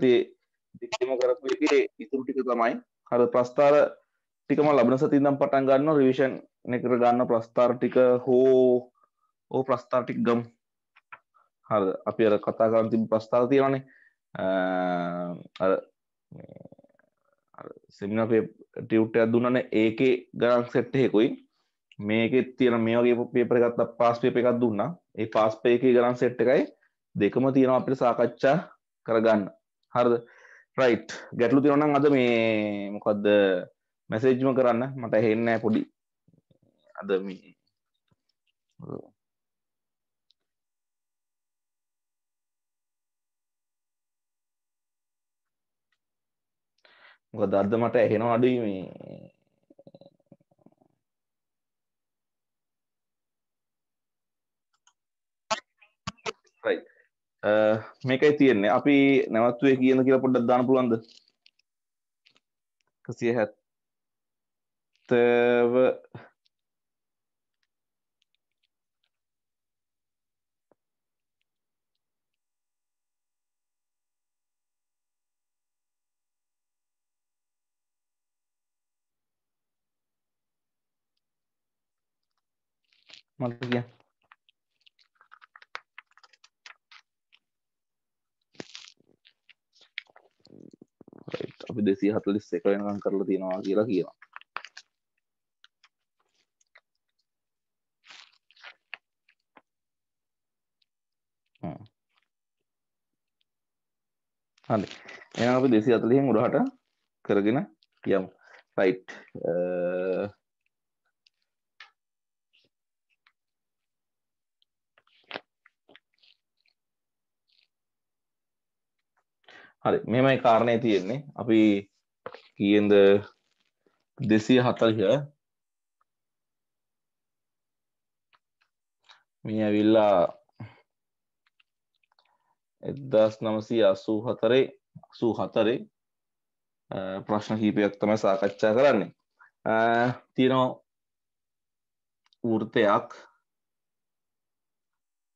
දෙකම කරපු එකේ ඉතුරු ටික තමයි අර ප්‍රස්ථාර ටිකම ලබන සතිය ඉඳන් පටන් ගන්නවා රිවිෂන් එක ගන්න ප්‍රස්ථාර ටික හෝ ඕ ප්‍රස්ථාර ටික ගමු හරි අපි අර කතා කරන් තිබ්බ ප්‍රස්ථාර තියෙනවානේ අර අර සෙමිනාර් ටියුට් එකක් දුන්නානේ ඒකේ ගණන් සෙට් එකකුයි මේකෙත් තියෙන මේ වගේ පේපර් එකක් අප පාස් පේපර් එකක් දුන්නා ඒ පාස් පේපර් එකේ ගණන් සෙට් එකයි දෙකම තියෙනවා අපිට සාකච්ඡා කරගන්න හරද රයිට් ගැටලු තිරනම් අද මේ මොකක්ද මැසේජ්ම කරන්න මට හෙන්න පොඩි අද මේ මොකද අද මට ඇහෙනවා අඩුයි මේ right මේකයි තියෙන්නේ අපි නැවත්තුවේ කියන කියලා පොඩ්ඩක් දාන්න පුළුවන්ද 170ව මට කියන්න අපි දෙසී හතලිස් එක වෙනකම් කරලා තියෙනවා කියලා කියනවා හරි එනම් අපි දෙසී අතලියෙන් උඩහට කරගෙන යමු රයිට් හරි මෙමයි කාරණය තියෙන්නේ අපි කියද දෙසිය හතල්හ මේ ඇවිල්ලා එදදස් නමසී අසූ හතරේ අසූ හතරේ ප්‍රශ්න කීපයක් තමයි සාකච්ඡා කරන්නේ තියෙනවා වෘතයක්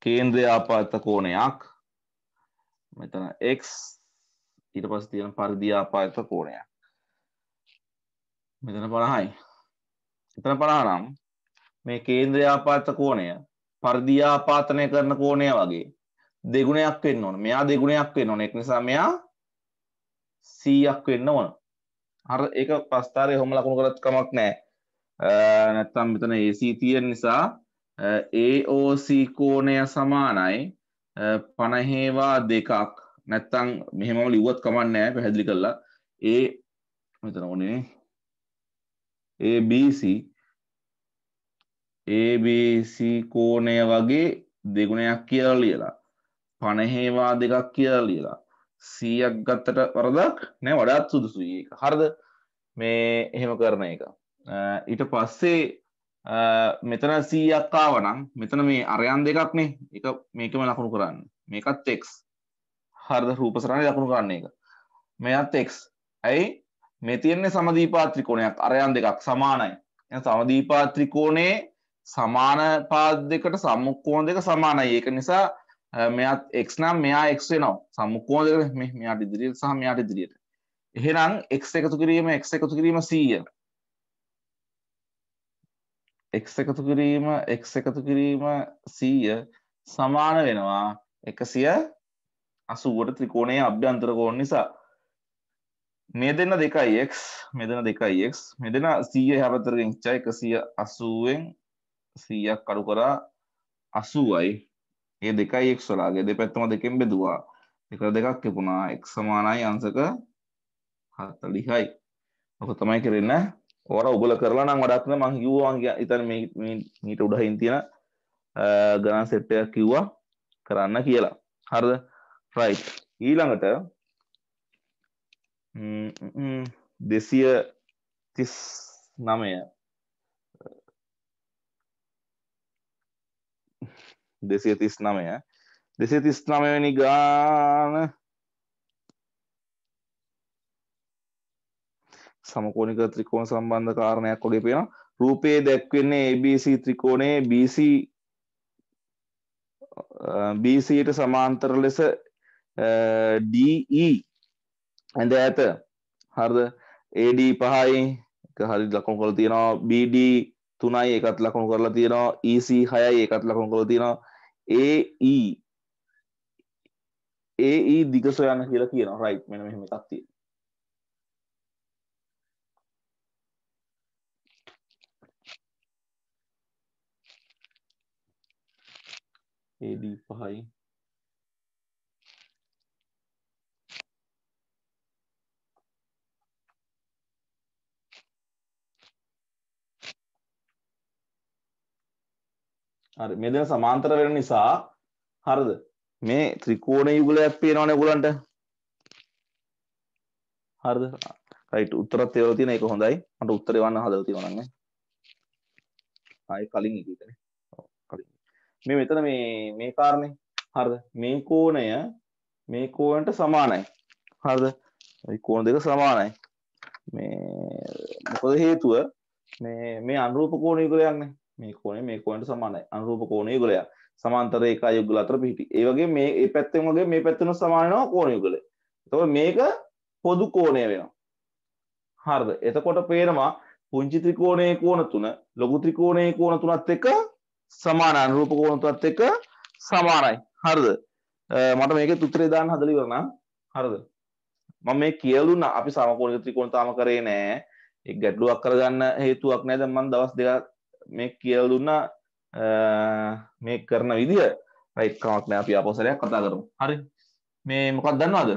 කේන්ද්‍ර ආපාත කෝණයක් මෙතන එක්ස් ඊට පස් තියෙන පරිදි ආපාත කෝණය මෙතන පණහයි එතන පණහනම් මේ කේන්ද්‍ර ආපාත කෝණය පරිදි ආපාතනය කරන කෝණය වගේ දෙගුණයක් වෙන්න ඕන මෙයා දෙගුණයක් වෙන්න ඕන එක් නිසා මෙයා සීයක් වෙන්න ඕන හර ඒක ප්‍රස්ථාරය හොම ලකුණු කරත් කමක් නෑ නැත්තම් මෙතන ඒසී තියෙන නිසා ඒෝසී කෝණය සමානයි පණහේවා දෙකක් නැත්තං මෙහෙම ලිවත් කමන්න නෑ පැහැදිලි කරලා ඒ මෙතන ඕනේ ABC ABC කෝණය වගේ දෙගුණයක් කියලා ලියලා පණහේවා දෙකක් කියලා ලියලා සීයක් ගත්තට වරදක් නෑ වඩාත් සුදුසුයි ඒක හරිද මේ එහෙම කරන එක ඊට පස්සේ මෙතන සීයක්කාවනම් මෙතන මේ අරයන් දෙකක්නේ එක මේකම ලකුණු කරන්න මේකත් එෙක්ස් හරද රූපසරණ දකුණු ගන්න එක මෙයත් එක් ඇයි මේ තියෙන්නේ සමදීපාත්‍රිකෝණයක් අරයන් දෙකක් සමානයි එ සමදීපාත්‍රිකෝණේ සමාන පාද දෙකට සම්මුක්කෝණ දෙක සමානයි ඒක නිසා මෙයත් එක් නම් මෙයා එක් වෙනවා සම්මුක්කෝණ දෙක මෙයාට ඉදිරියට සහ මෙයාට ඉදිරියට එහෙනම් එක් එකතු කිරීම එක් එකතු කිරීම සීය එක් එකතු කිරීම එක් එකතු කිරීම සීය සමාන වෙනවා එකසිය අසුවට ත්‍රිකෝණය අභ්‍යන්තරකෝන් නිසා මේ දෙන්න දෙකයික් මෙදෙන දෙකයික් මෙදෙන සීය හැපතරගෙන් චා එකසිය අසුවෙන් සීයක් කඩු කරා අසුවයි ඒ දෙකයි එක් වලාගේ දෙ පැත්තම දෙකෙන් බෙදවා එක දෙකක් එපුුණා එක් සමානයි අන්සක හතලිහයි ඔක තමයි කරන්න ඕර උගල කරලා නම් වඩත්න මං කිව්වාන්ගේ ඉතන මීට උඩහින් තියෙන ගණන් සෙට්ටයක් කිව්වා කරන්න කියලා හරද රයි් ඊළඟට දෙසිය තිස් නමය දෙසිය තිස් නමය දෙසේ තිස් නමවැනි ගාන සමකෝනික ත්‍රිකෝණ සම්බන්ධ කාරණයක් කොඩේ පෙන රූපයේ දැක්වෙන්නේ ABC ත්‍රිකෝණයේ BC BCට සමාන්තර ලෙස ඩE ඇඳ ඇත හරද AD පහයි හරි ලකුණු කළ තියෙනවා BD තුනයි එකත් ලකුණු කරලා තියෙනවා EC හයයි එකත් ලකුණු කළ තියෙනවා AE AE දිග සොයන්න කියලා කියනවා රයිට් මෙන්න මෙහෙම එකක් තියෙනවා AD පහයි හරි මේ දෙන සමාන්තර වෙන නිසා හරිද මේ ත්‍රිකෝණ යුගලයක් පේනවනේ ඔයගලන්ට හරිද රයිට් උත්තරත් ඒවල තියෙන එක හොඳයි මට උත්තරේ වන්න හදලා තියෙනවා නම් ආයි කලින් එකේනේ ඔව් කලින් මේ මෙතන මේ මේ කාරණේ හරිද මේ කෝණය මේ කෝණයට සමානයි හරිද මේ කෝණ දෙක සමානයි මේ මොකද හේතුව මේ මේ අනුරූප කෝණ යුගලයක්නේ මේ කෝනේ මේ කෝනට සමානයි අනුරූප කෝණ යුගලයක් සමාන්තර ඒකා යුගල අතර පිහිටි. ඒ වගේ මේ ඒ පැත්තෙන් වගේ මේ පැත්තෙන් සමාන වෙනවා කෝණ යුගලය. එතකොට මේක පොදු කෝණය වෙනවා. හරිද? එතකොට පේනවා පුංචි ත්‍රිකෝණයේ කෝණ තුන ලොකු ත්‍රිකෝණයේ කෝණ තුනත් එක්ක සමාන අනුරූප කෝණ තුනත් එක්ක සමානයි. හරිද? මට මේකේ උත්තරේ දාන්න හදලා ඉවර නම් හරිද? මම මේ කියලුණා අපි සමකෝණික ත්‍රිකෝණ තාම කරේ නෑ. ඒ ගැටලුවක් කරගන්න හේතුවක් නෑ. දැන් මම දවස් දෙකක් මේ කියල් දුන්න මේ කරන විදිහ රයි් කමක්න අපි අපසරයක් කතා කරමු හරි මේ මොකක් දන්නවාද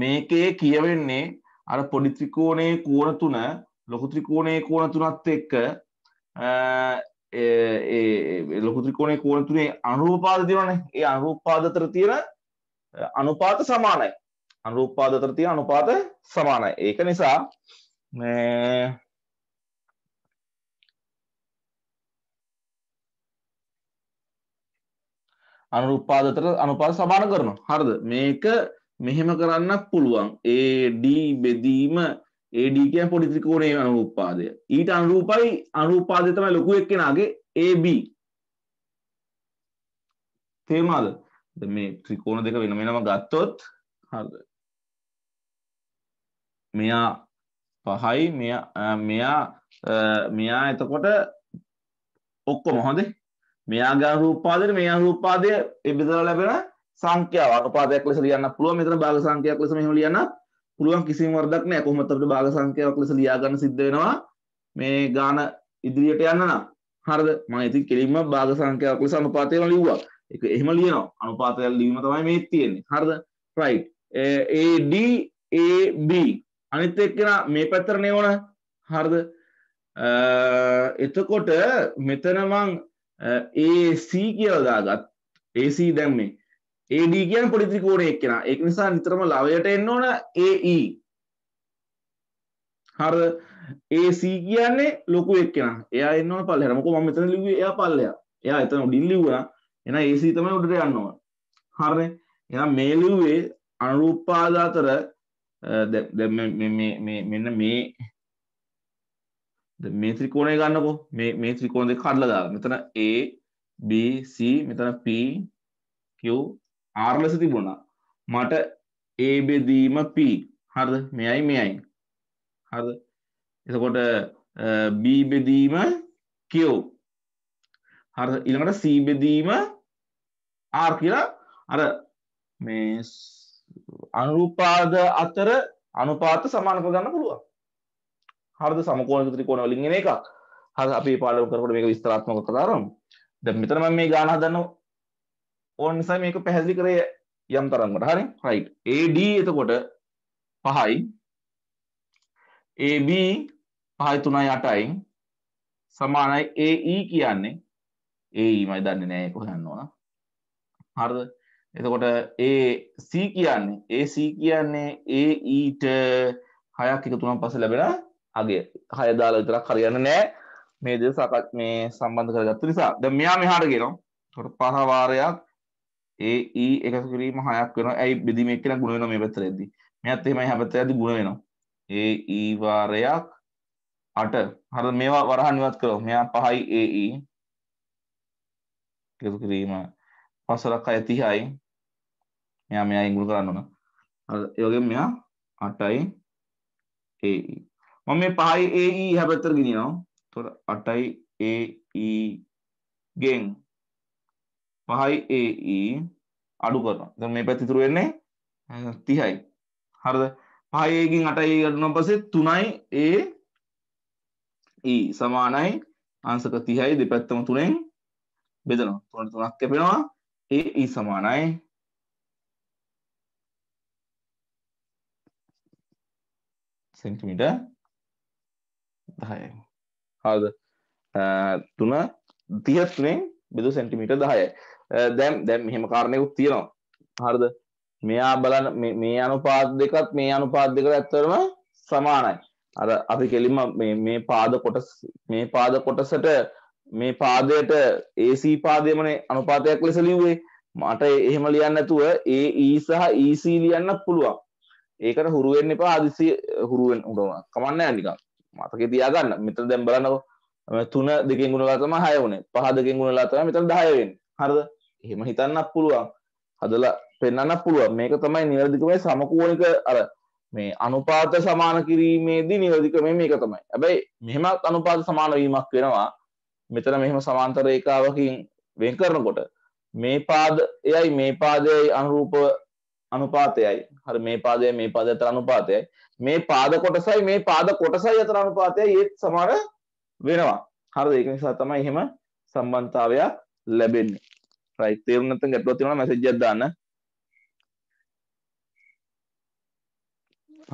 මේකේ කියවෙන්නේ අර පොඩිත්‍රිකෝණය කෝන තුන ලොකුත්‍රිකෝණය කෝන තුනත් එක්ක ලොකුත්‍රිකෝණය කෝන තුනේ අනුරූපාද තියවනේ ඒ අනුරූපාදතර තියෙන අනුපාත සමානයි අනුරූපාදතර තියෙන අනුපාත සමානයි ඒක නිසා අනුරුපාදතට අනුපාද සමාන කරනවා. හරිද? මේක මෙහෙම කරන්න පුළුවන්. AD බෙදීම AD කියන්නේ පොඩි ත්‍රිකෝණයේ අනුරුපාදය. ඊට අනුරූපයි අනුරුපාදය තමයි ලොකු එක්කෙනාගේ AB. තේරුණාද? මේ ත්‍රිකෝණ දෙක වෙන වෙනම ගත්තොත් හරිද? මෙයා පහයි මෙයා මෙයා එතකොට ඔක්කොම හොඳේ මෙයාගා රූපාදයට මේ රූපාදය එබිදර ලැබෙන සංඛ්‍යාව පාදයක් ලෙස ලියන්න පුළුව මෙතන භාග සංඛ්‍යාවක් ලෙස මෙහෙම ලියන්න පුළුවන් කිසිම වරදක් නැහැ කොහොමද අපිට භාග සංඛ්‍යාවක් ලෙස ලියා ගන්න සිද්ධ වෙනවා මේ ගාන ඉදිරියට යන්න නම් හරිද මම ඉතින් කෙලින්ම භාග සංඛ්‍යාවක් ලෙස අනුපාතයම ලිව්වා ඒක එහෙම ලියනවා අනුපාතය ලිවීම තමයි මේ තියෙන්නේ හරිද right AD AB අනිත් එක්කෙනා මේ පැත්තට නේ ඕන හරිද එතකොට මෙතන මං ඒ සී කියලදාගත් ඒසී දැම් මේ ඒඩ කියන් පොලිතිකෝරයක් කෙන එක් නිසා නිතරම ලවයට එන්න ඕන ඒ හර ඒසී කියන්නේ ලොකු එක් කෙන එයා එන්න පල් හරමක ම මෙතන ලිව එය පල්ලය එයා එතන ඩිල්ලිවුණ එන ඒසී තම උඩට යන්නවා හරන එ මේලිවේ අනුරූපාදාතර මෙන්න මේ මේ ත්‍රිකෝණය ගන්නකෝ මේ මේ ත්‍රිකෝණ දෙක කඩලා දාලා මෙතන A B C මෙතන P Q R ලෙස තිබුණා මට A බෙදීම P හරිද මෙයයි මෙයයි හරිද එතකොට B බෙදීම Q හරිද ඊළඟට C බෙදීම R කියලා අර මේ අනුපාද අතර අනුපාත සමාන කරගන්න පුළුවන් හරද සමකෝණ ත්‍රිකෝණ වලින් එන එකක් හරි අපි පාඩම් කරනකොට මේක විස්තරාත්මකව කතා කරමු දැන් මෙතන මම මේ ගාන හදන්න ඕන නිසා මේක පැහැදිලි කරේ යම් තරම්කට හරි රයිට් AD එතකොට 5යි AB 5 3යි 8යි සමානයි AE කියන්නේ AE මම දන්නේ නැහැ ඒක හොයන්න ඕන හරිද එතකොට AC කියන්නේ AC කියන්නේ AE ට 6ක් එකතු වුණාන් පස්සේ ලැබෙන අගේ හයදාල විතරක් හරියන්න නෑ මේ දේ සකත් මේ සම්බන්ධ කරගත්ත නිසා ද මෙයා මෙහාට ගෙනවා පහවාරයක් ඒ ඒ e එකතු කිරීම හයක් වෙන ඇයි බෙදිම එක්කෙන ගුණ වෙන මේ පැත්තර ඇද්දි මෙයත් එහෙමයි හැපතර ඇති ගුණ වෙනවා ඒ ඒ e වාරයක් අට හර මේවා වරහන් ඉවත් කරෝ මෙයා පහයි ඒ ඒ e. එකතු කිරීම පසලක් අය තිහයි මෙයා මෙයා ඉගුරු කරන්න ඕන ඒ වගේ මෙයා අටයි ඒ මම මේ පහයි ඒ ඊ e එහා පැත්තට ගෙනියනවා. එතකොට 8යි ඒ ඊ ගෙන් 5යි ඒ ඊ අඩු කරනවා. දැන් මේ පැත්ත ඉතුරු වෙන්නේ 30යි. හරිද? 5 A e ගෙන් 8 A e ගන්නවා පස්සේ 3යි A E සමානයි අංශක 30යි දෙපැත්තම 3ෙන් බෙදනවා. 3ට 3ක් කැපෙනවා. A E සමානයි සෙන්ටිමීටර් දහයයි හද තුන තියත්නේ බෙදු සැටිමිට දහය දැම් දැම් මෙහෙම කාරණයකුත් තියෙනවා හරද මෙයා බලන්න මේ අනුපාත් දෙකත් මේ අනුපාත් දෙක ඇත්තරම සමානයි අර අපි කෙලිම මේ පාද කොටස් මේ පාද කොටසට මේ පාදයට AC පාදයමනේ අනුපාතයක් ලෙස ලිව්වේ මට එහෙම ලියන්න ඇතුව ඒ ඊ e සහ EC ලියන්න පුළුවන් ඒකට හුරුවෙන් එපා අදිසි හුරුවෙන් උඩවා කමන්න ඇනිකම් මතක තියාගන්න මෙතර දැම් බලන්නකෝ තුන දෙකින් ගුණලා තම හය වුණේ පහ දෙකින් ගුණලා තම මෙතන 10 වෙන්නේ හරිද එහෙම හිතන්නත් පුළුවන් හදලා පෙන්වන්නත් පුළුවන් මේක තමයි නිවැරදි ක්‍රමය සමකෝණික අර මේ අනුපාත සමාන කිරීමේදී නිවැරදි ක්‍රමය මේක තමයි හැබැයි මෙහෙමත් අනුපාත සමාන වීමක් වෙනවා මෙතන මෙහෙම සමාන්තර රේඛාවකින් වෙන් කරනකොට මේ පාදයයි මේ පාදයයි අනුරූප අනුපාතයයි හරි මේ පාදය මේ පාදයට අනුපාතයයි මේ පාද කොටසයි මේ පාද කොටසයි අතර අනුපාතය ඒත් සමහර වෙනවා. හරිද? ඒක නිසා තමයි එහෙම සම්බන්ධතාවයක් ලැබෙන්නේ. right තේරුම් නැත්නම් ගැටලුවක් තියෙනවා මැසේජ් එකක් දාන්න.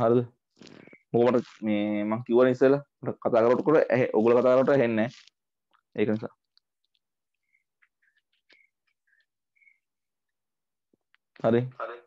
හරිද? මොකද මට මේ මම කිව්වනේ ඉස්සෙල්ලා මට කතා කරනකොට ඔයගොල්ලෝ කතා කරනකොට ඇහෙන්නේ නැහැ. ඒක නිසා. හරි. හරි.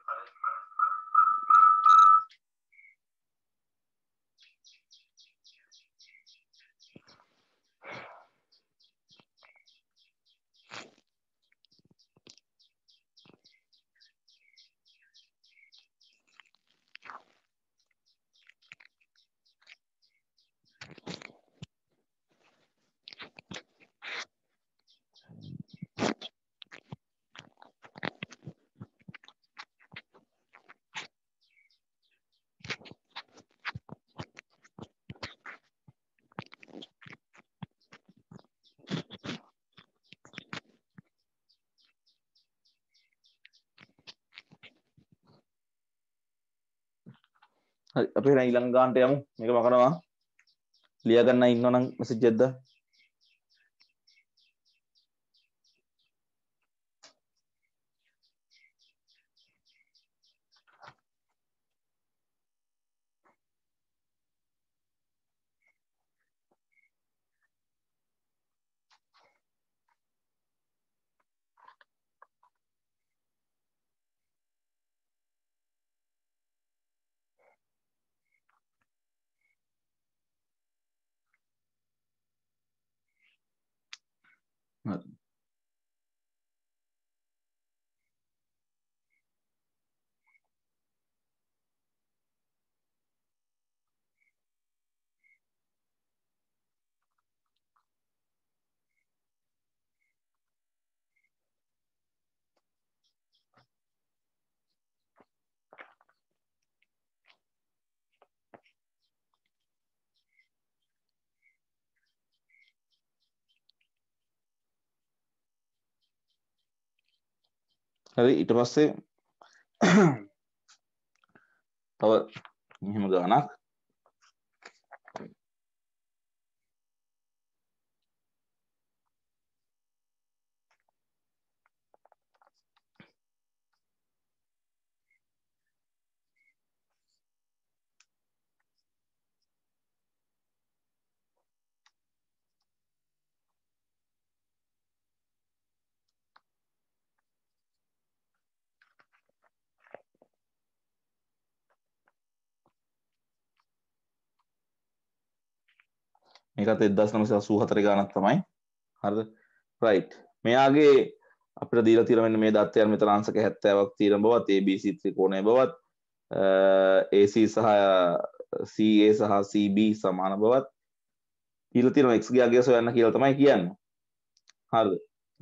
හරි අපි ඊළඟ ගානට යමු මේක මකනවා ලියා ගන්න ඉන්නවනම් මෙසේජ් එකක්ද Ладно. හරි ඉට පස්සේ තව මෙහෙම ගානක් මේකත් එදස් නමස සූහතර ගානත් තමයි හරද රයි් මෙයාගේ අප දීල තිරමෙන් මේ දත්තයන් මෙත ලාංසක හැත්තෑවක් තීරම් බවත් ABC ත්‍රිකෝණය බවත් AC සහ CA සහ CB සමාන බවත් ඊල තිරම එක්ගේ අගේ සොයන්න කියල තමයි කියන්න හරද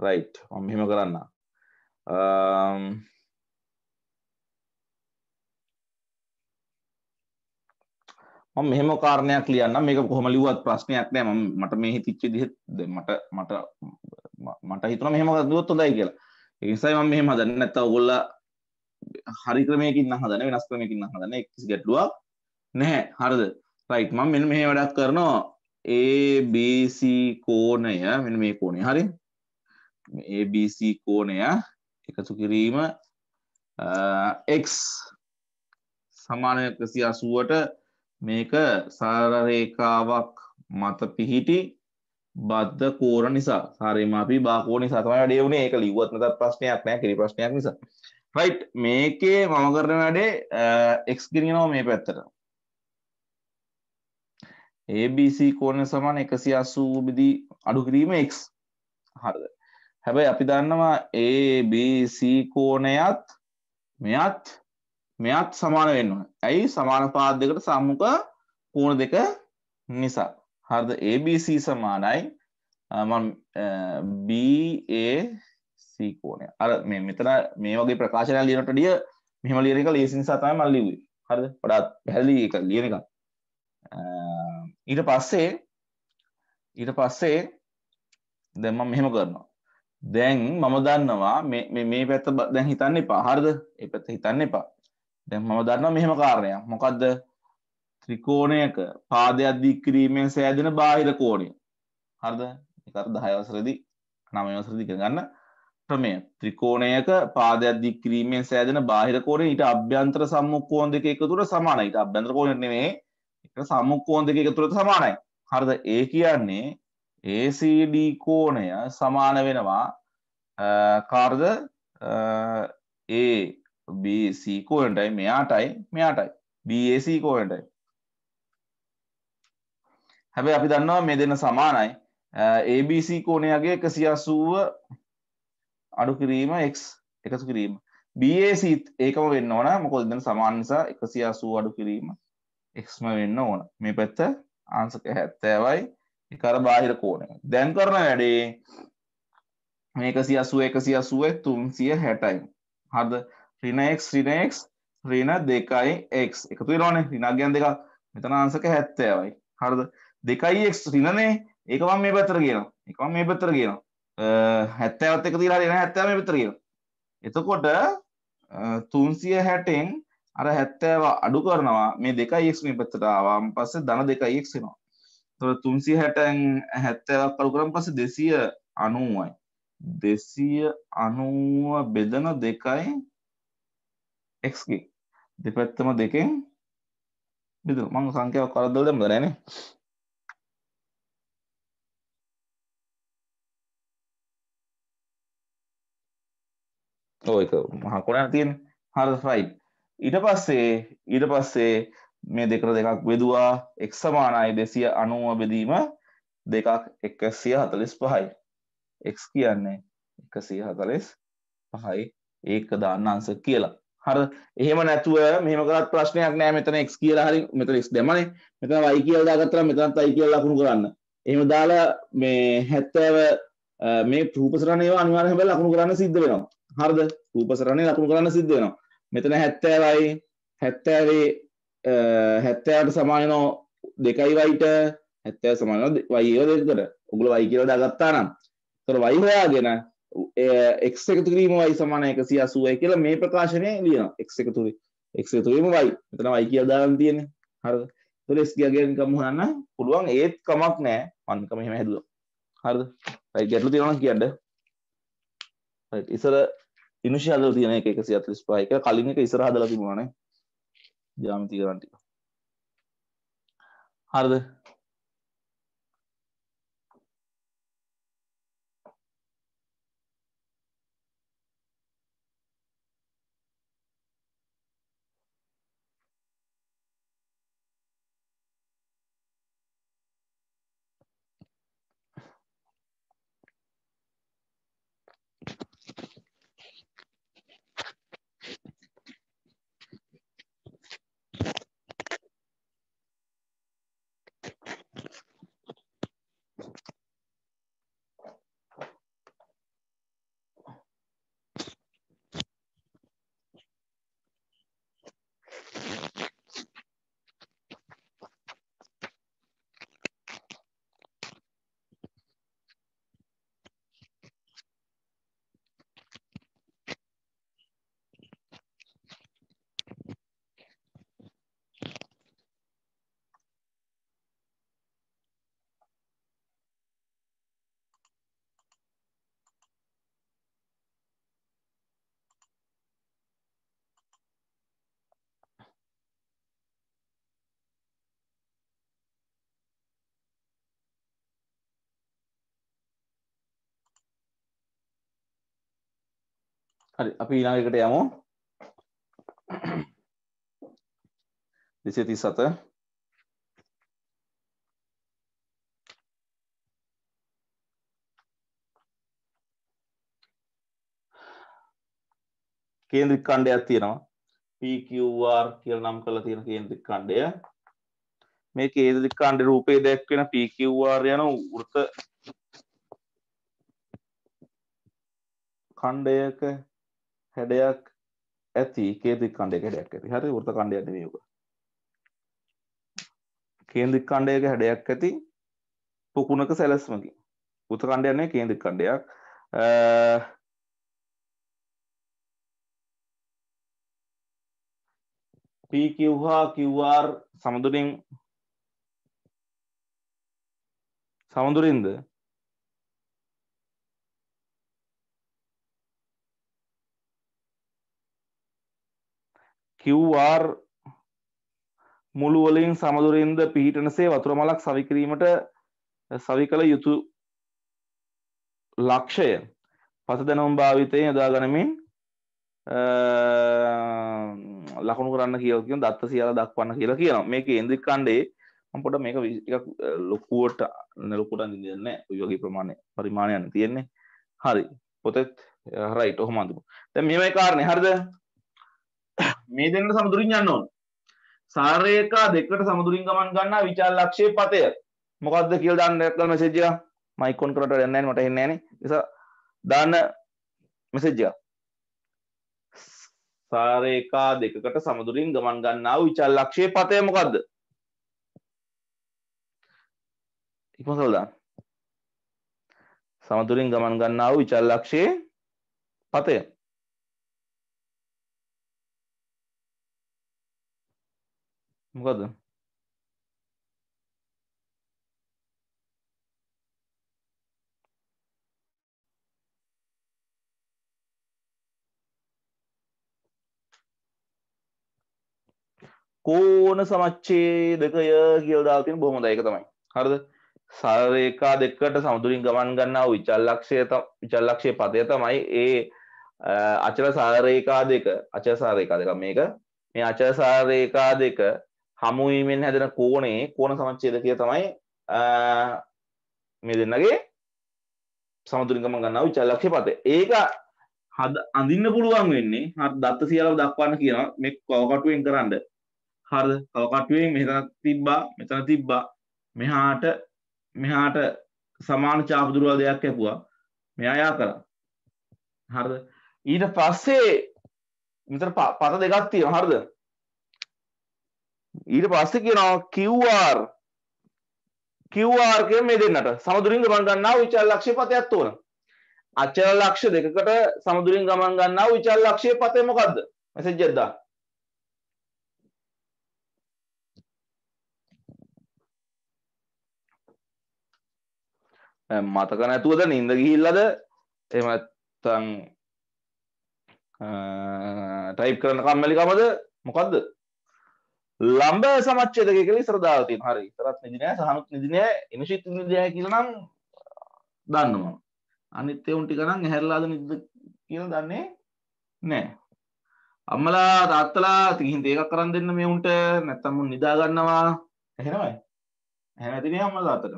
රයි් මෙහෙම කරන්න මම මෙහෙම කාරණයක් ලියන්නම් මේක කොහොම ලිව්වත් ප්‍රශ්නයක් නෑ මම මට මේ හිතෙච්ච විදිහට මට මට මට හිතුණා මෙහෙම කරුවොත් හොඳයි කියලා. ඒ නිසායි මම මෙහෙම හදන්නේ නැත්තම් ඔයගොල්ලෝ හරි ක්‍රමයකින් නම් හදන්නේ වෙනස් ක්‍රමයකින් නම් හදන්නේ කිසි ගැටලුවක් නැහැ. හරිද? රයිට් මම මෙන්න මෙහෙම වැඩක් කරනවා ABC කෝණය මෙන්න මේ කෝණය හරි? ABC කෝණය එකතු කිරීම x සමාන 180ට මේක සාරරේකාවක් මත පිහිටි බද්ධ කෝර නිසා සාරමාපි බාකෝ නිසා තමයි වැඩේ වුණේ ඒක ලිව්වත්නතත් ප්‍රශ්නයක් නෑ කිරි ප්‍රශ්නයක් නිසා රයිට් මේකේ මම කරන වැඩේ එක්ස් ගිරිනවා මේ පැත්තට ABC කෝණ සමාන එකසි අසූ බිදී අඩු කිරීම එක් හරිද හැබැයි අපි දන්නවා ABC කෝණයත් මෙයත් මෙයත් සමාන වෙන්නවා ඇයි සමාන පාත් දෙකට සම්මුඛ කූණ දෙක නිසා හරිද ABC සමානයි BAC කෝණය අර මේ මෙතන මේ වගේ ප්‍රකාශනයක් ලියනට ඩිය මෙහෙම ලියන එක ලේසි නිසා තමයි මම ලිව්වේ හරිද වඩාත් පැහැදිලි එක ලියන එක ඊට පස්සේ ඊට පස්සේ දැන් මම මෙහෙම කරනවා දැන් මම දන්නවා මේ පැත්ත දැන් හිතන්න එපා හරිද ඒ පැත්ත හිතන්න එපා දැන් මම දන්නවා මෙහෙම කාරණයක් මොකද්ද ත්‍රිකෝණයක පාදයක් දික් කිරීමෙන් සෑදෙන බාහිර කෝණය හරිද ඒක අර 10 වසරේදී 9 වසරේදී ඉගෙන ගන්න ක්‍රමය ත්‍රිකෝණයක පාදයක් දික් කිරීමෙන් සෑදෙන බාහිර කෝණය ඊට අභ්‍යන්තර සම්මුඛ කෝණ දෙක එකතුවට සමානයි ඊට අභ්‍යන්තර කෝණයක් නෙමෙයි ඒක සම්මුඛ කෝණ දෙක එකතුවට සමානයි හරිද ඒ කියන්නේ ACD කෝණය සමාන වෙනවා කාර්ද ඒ බසීකෝටයි මෙයාටයි මෙයාටයි බසීකෝටයි හැබැ අපි දන්නවා මේ දෙන සමානයි ABC කෝණයගේ එකසියාසූව අඩු කිරීම එක් එකතු කිරීම BACත් ඒකම වෙන්න ඕන මොකොල් දෙන සමාන නිසා එකසියාසූ අඩු කිරීම එක්ම වෙන්න ඕන මේ පැත්ත ආන්සක හැත්තෑවයි එකර බාහිර කෝනය දැන් කරන වැඩේ මේකසියසුව එකසියසුව තුන්සිය හැටයි හද රිනක් රිනෙක් රින දෙකයි එක් එකතු රෝනේ රිනක්ගයන් දෙක මෙතන අන්සක හැත්තයවයි හරද දෙකයි එක් රිනනේ ඒකවම් මේ පැතර කියන එකම මේ පැතර කියන හැත්තවත් එක තිලා රෙන හැත්තම පැතර කියන එතකොට තුන්සිය හැටෙන් අර හැත්තෑව අඩු කරනවා මේ දෙක එක් මේ පැත්තටවාම් පස්සේ දන දෙක එක්ෙනවා තොර තුන්සිය හැටැන් හැත්තෑවක් කළු කරම් පස දෙසිය අනුවයි දෙසිය අනුව බෙදන දෙකයි එක්ගේ දෙපැත්තම දෙකෙන් බිදු මං සංකයාව කරදල දෙම දරන ඕක මහකොරන තියෙන හර ෆයි ඊට පස්සේ ඊට පස්සේ මේ දෙකර දෙකක් බෙදවා එක් සමානයි දෙසිය අනුව බෙදීම දෙකක් එකසිය හතලිස් පහයි එක් කියන්නේ එකසිය හතලිස් පහයි ඒක දාන්න අන්ස කියලා හර එහෙම නැතුව මෙහම කරත් ප්‍රශ්නයක් නෑ මෙතන එක් කියලා හරි මෙතන එක් දෙමනේ මෙතන වයි කියල් දාගත්තර මෙතනත් අයි කියල් ලකුණු කරන්න එහෙම දාලා මේ හැත්තව මේ රූපසරණය අනිවාර හැබ ලකුණු කරන්න සිද්ධ වෙනවා හරද රූපසරණය ලකුණු කරන්න සිද්ධ වෙනවා මෙතන හැත්තෑවයි හැත්තෑවේ හැත්තෑට සමානෝ දෙකයි වයිට හැත්තෑ සමාන වයිෝ දෙකට උගුල වයි කියල දාගත්තා නම් තොර වයි හොයාගෙන එක් එකතුරීමවයි සමාන එකසි අසුවය කියලා මේ ප්‍රකාශනය ලියන එක් එකතුරි එක් එකතුරීම වයි මෙතන වයි කිය දාරන් තියෙන හරද තුළ ස්ගගෙන් කමුහන්න පුළුවන් ඒත් කමක් නෑ පන්කම එහෙම හැදුව හරද රයි ගැටලු තියෙනවා කියන්න ඉසර ඉනිශි අදල තියෙන එක එකසි අතලිස් පහ එක කලින් එක ඉසර හදලා තිබුණනේ ජාමිතිකරන්ටික හරද අපි ඊළඟකට යමු දෙසිය තිස් සත කේන්ද්‍රික කණ්ඩයක් තියෙනවා PQR කියලා නම් කරලා තියෙන කේන්ද්‍රික කණ්ඩය මේ කේන්ද්‍රික කණ්ඩේ රූපේ දැක්වෙන PQR යන වෘත ඛණ්ඩයක හැඩයක් ඇති කේදික් කණ්ඩයක හැඩයක් ඇති හරි වෘත කණ්ඩයක් නෙවෙයි කේන්ද්‍රික කණ්ඩයක හැඩයක් ඇති පුකුණක සැලැස්මකින් වෘත කණ්ඩයක් නෙවෙයි කේන්ද්‍රික කණ්ඩයක් PQ හා QR සමදුරින් සමදුරින්ද QR මුළුවලින් සමදුරෙන්ද පිහිටනසේ වතුර මලක් සවිකිරීමට සවි කළ යුතු ලක්ෂය පස දැනුම් භාවිතය යොදාගනමින් ලකුණු කරන්න කියලකින් දත්ත සියල දක්වන්න කියලා කියන මේක ඉදිරි කණ්ඩේ පොට මේක එකක් ලොකුවට නැලොකුට දින්න යෝගී ප්‍රමාණය පරිමාණයන්න තියෙන්නේ හරි පොතෙත් හරයි ඔහොමඳපු තැ මේමයි කාරණය හරිද මේ දෙන්නට සමුදුරින් යන්න ඕන සාරයකා දෙකට සමුදුරින් ගමන් ගන්න විචාල් ලක්ෂය පතය මොකක්ද කියල් දන්න ඇත්ල මෙසේජය මයිකොන් කරට එන්නෑ මට එන්නේ න නිසා දාන්න මෙසේජය සාරයකා දෙකට සමුදුරින් ගමන් ගන්නාව විචාල් ලක්ෂය පතය මොකක්ද ඉක්මසල්දා සමතුරින් ගමන් ගන්නාව විචල් ලක්ෂයේ පතය මොකද කෝන සමච්චේදකය කියල් දාතින් බොහොම දයක තමයි හරද සරරේකා දෙකට සමුදුරින් ගමන් ගන්නා විචල්ලක්ෂය විචල්ලක්ෂය පතය තමයි ඒ අචර සාරේකා දෙක අචසාරේකා දෙක මේක මේ අචසාරේකා දෙක හමුවීමෙන් හැදෙන කෝණේ කෝණ සමච්ඡේදකය තමයි මේ දෙන්නගේ සමතුලිත ගමන් ගන්නා වූ චලක්ෂ්‍ය පතේ. ඒක හද අඳින්න පුළුවන් වෙන්නේ හරි දත්ත සියලව දක්වන්න කියනවා මේ කවකටුවෙන් කරන්න. හරිද? කවකටුවෙන් මෙතන තිබ්බා, මෙතන තිබ්බා. මෙහාට මෙහාට සමාන චාපදුරවල දෙයක් ඇපුවා. මෙයා යා කරා. හරිද? ඊට පස්සේ මෙතන පත දෙකක් තියෙනවා. හරිද? ඊට පස්ස කියනවා කිව්වාර් කිව්වාර්කය මේ දෙන්නට සමුදුරින් ගමන් ගන්නා විචල් ලක්ෂය පතයක් ඕන අච්චල ලක්ෂ දෙකට සමුදුරින් ගමන් ගන්නා විචල් ලක්ෂය පතය මොකක්ද මැසෙජ්ජෙද්දා මතක නැතුවද නින්ද ගිහිල්ලද එමත්තං ටයිප් කරන කම්මැලිකමද මොකක්ද ලම්බ සමච්චේදක කල ශ්‍රදාවතිය හරි තරත් නිදිනය සහනුත් නිදිනය එමශිත් නිදය කියලනම් දන්නම අනිත් එවුන්ටි කනම් හැරලාද නිද කියල දන්නේ නෑ අම්මලා තාත්තලා තිහින් දේක කරන්න දෙන්න මේ උන්ට නැත්තම්මු නිදාගන්නවා එහෙනවයි හැනැතිනේ අම්ම තාත්තට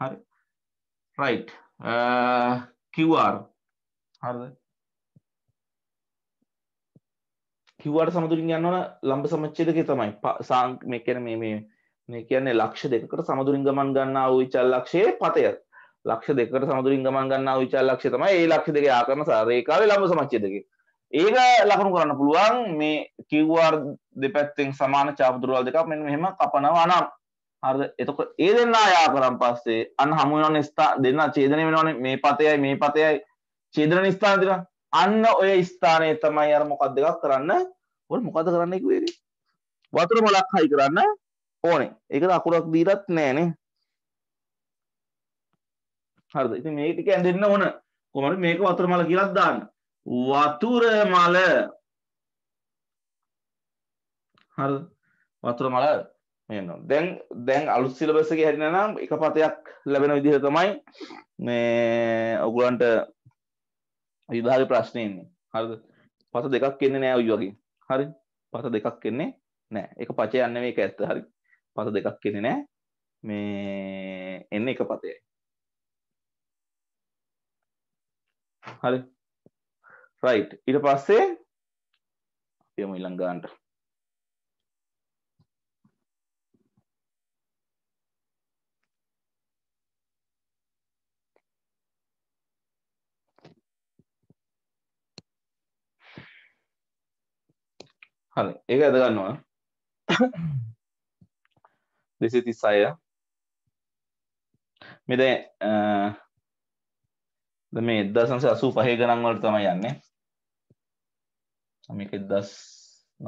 හරි රයිට් කිව්වාර් හරිද කිව්වට සමතුලින් යන්නවන ලම්බ සමච්චේදකේ තමයි සාංක මේ කියන මේ මේ මේ කියන්නේ ලක්ෂ දෙකකට සමතුලින් ගමන් ගන්නා වූ විචල් ලක්ෂයේ පතය ලක්ෂ දෙකකට සමතුලින් ගමන් ගන්නා වූ විචල් ලක්ෂය තමයි ඒ ලක්ෂ දෙකේ ආකරණ රේඛාවේ ලම්බ සමච්ඡේදකේ ඒක ලකුණු කරන්න පුළුවන් මේ QR දෙපැත්තෙන් සමාන චාපතුරවල් දෙකක් මෙන්න මෙහෙම කපනවා නම් හරිද එතකොට ඒ දෙන්න ආයාකරන් පස්සේ අන්න හමු වෙනවනේ ස්ථා දෙන්න ඡේදනය වෙනවනේ මේ පතයයි මේ පතයයි ඡේදන ස්ථාන දෙකක් අන්න ඔය ස්ථානය තමයි අර මොකක් දෙකක් කරන්න ඔ මොකද කරන්න එකවේද වතුර මොලක් හයි කරන්න ඕනේ එක අකුරක් දීරත් නෑනේ හරද ඉති මේ ටික ඇඳෙන්න්න ඕන කොමට මේක වතුර මල කියලත් දාන්න වතුර මල හරි වතුර මල මෙන්නවා දැන් දැන් අලුත් සිලබසක හැටින නම් එක පතයක් ලැබෙන විදිහ තමයි මේ ඔගුලන්ට යුදාගේ ප්‍රශ්නයන්නේ හරද පස දෙකක් කෙන්නේ නෑ වගේ හරි පස දෙකක් කෙන්නේ නෑ එක පචය යන්න මේ එක ඇත්ත හරි පස දෙකක් කෙනෙ නෑ මේ එන්න එක පතයයි හරි රයි් ඉට පස්සේ අපියම ඉළංගාන්ට හරි ඒක ඇදගන්නවා දෙසි තිස් අය මෙද මේ එදදාසන්සේ අසූ පහේ ගනන්වලට තමයි යන්නේ මේක එදස්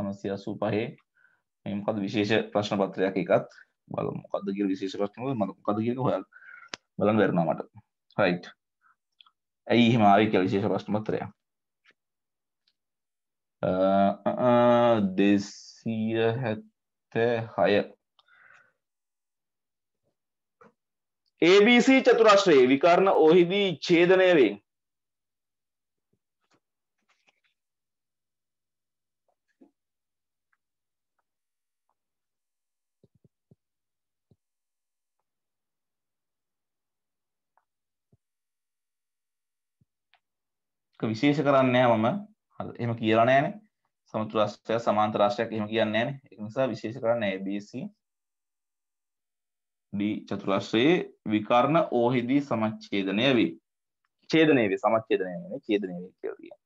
නමසි අසූ පහේ මේමකද විශේෂ ප්‍රශ්න පත්‍රයක් එකත් බල මොකද කිය විශේෂ ප්‍රශ්නව මකද කිය හොය බලන් වෙරනමට රයි් ඇයි හිමාරි කිය විශේෂ ප්‍රශ්න පත්‍රයක් දෙසිය හැත්තෑ හය ABC චතුරශ්‍රයේ විකරණ ඔහිදී ඡේදනය වේ විශේෂ කරන්නේ මම හරි එහෙම කියලා නෑනේ සමතු රාශිය සමාන්තර රාශියක් එහෙම කියන්නේ නෑනේ ඒක නිසා විශේෂ කරන්නේ ABC D චතුරාශ්‍රයේ විකර්ණ ඕහිදී සමච්ඡේදනය වේ ඡේදනය වේ සමච්ඡේදනය නෙමෙයි ඡේදනය වේ කියලා කියනවා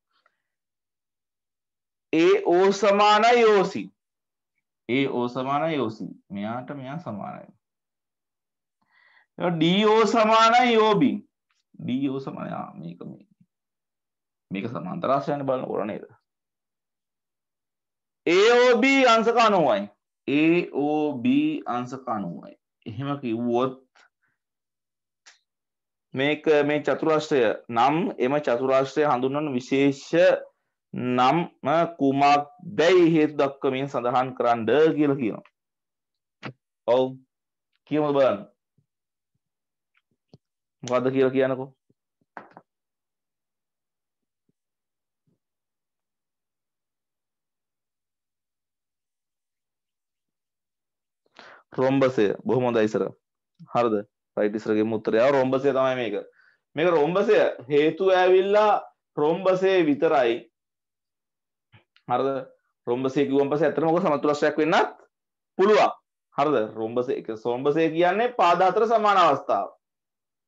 ඒ ඕ සමානයි ඕසි ඒ ඕ සමානයි ඕසි මෙයාට මෙයා සමානයි ඩෝ සමානයි ඕබි ඩෝ සමානයා මේක මේ මේක සමන්තරාශයන බලන ඕරනේද ඒෝB අංසක අනුවයි ඒෝB අංසක අනුවයි එහෙම කිව්වොත් මේක මේ චතුරාශ්‍රය නම් එම චතුරාශ්‍රය හඳුන්වන විශේෂ නම් කුමක් දැයි හේතු දක්කමින් සඳහන් කරන්න කියල කියනවා ඔවු කියම බලන්න මොකද කියලා කියනකෝ රොම්බසය බොහොම දයිසර හරද රයිටිස්රගේ මුත්තරයා රොම්බසය තමයි මේක මේක රොම්බසය හේතු ඇවිල්ලා රොම්බසේ විතරයි හරද රොම්බසේ කිවම්පස ඇතමක සමතුරශයක් වෙන්නත් පුළුවන් හරද රොම්බසේ සොම්බසේ කියන්නේ පාධාතර සමාන අවස්ථාව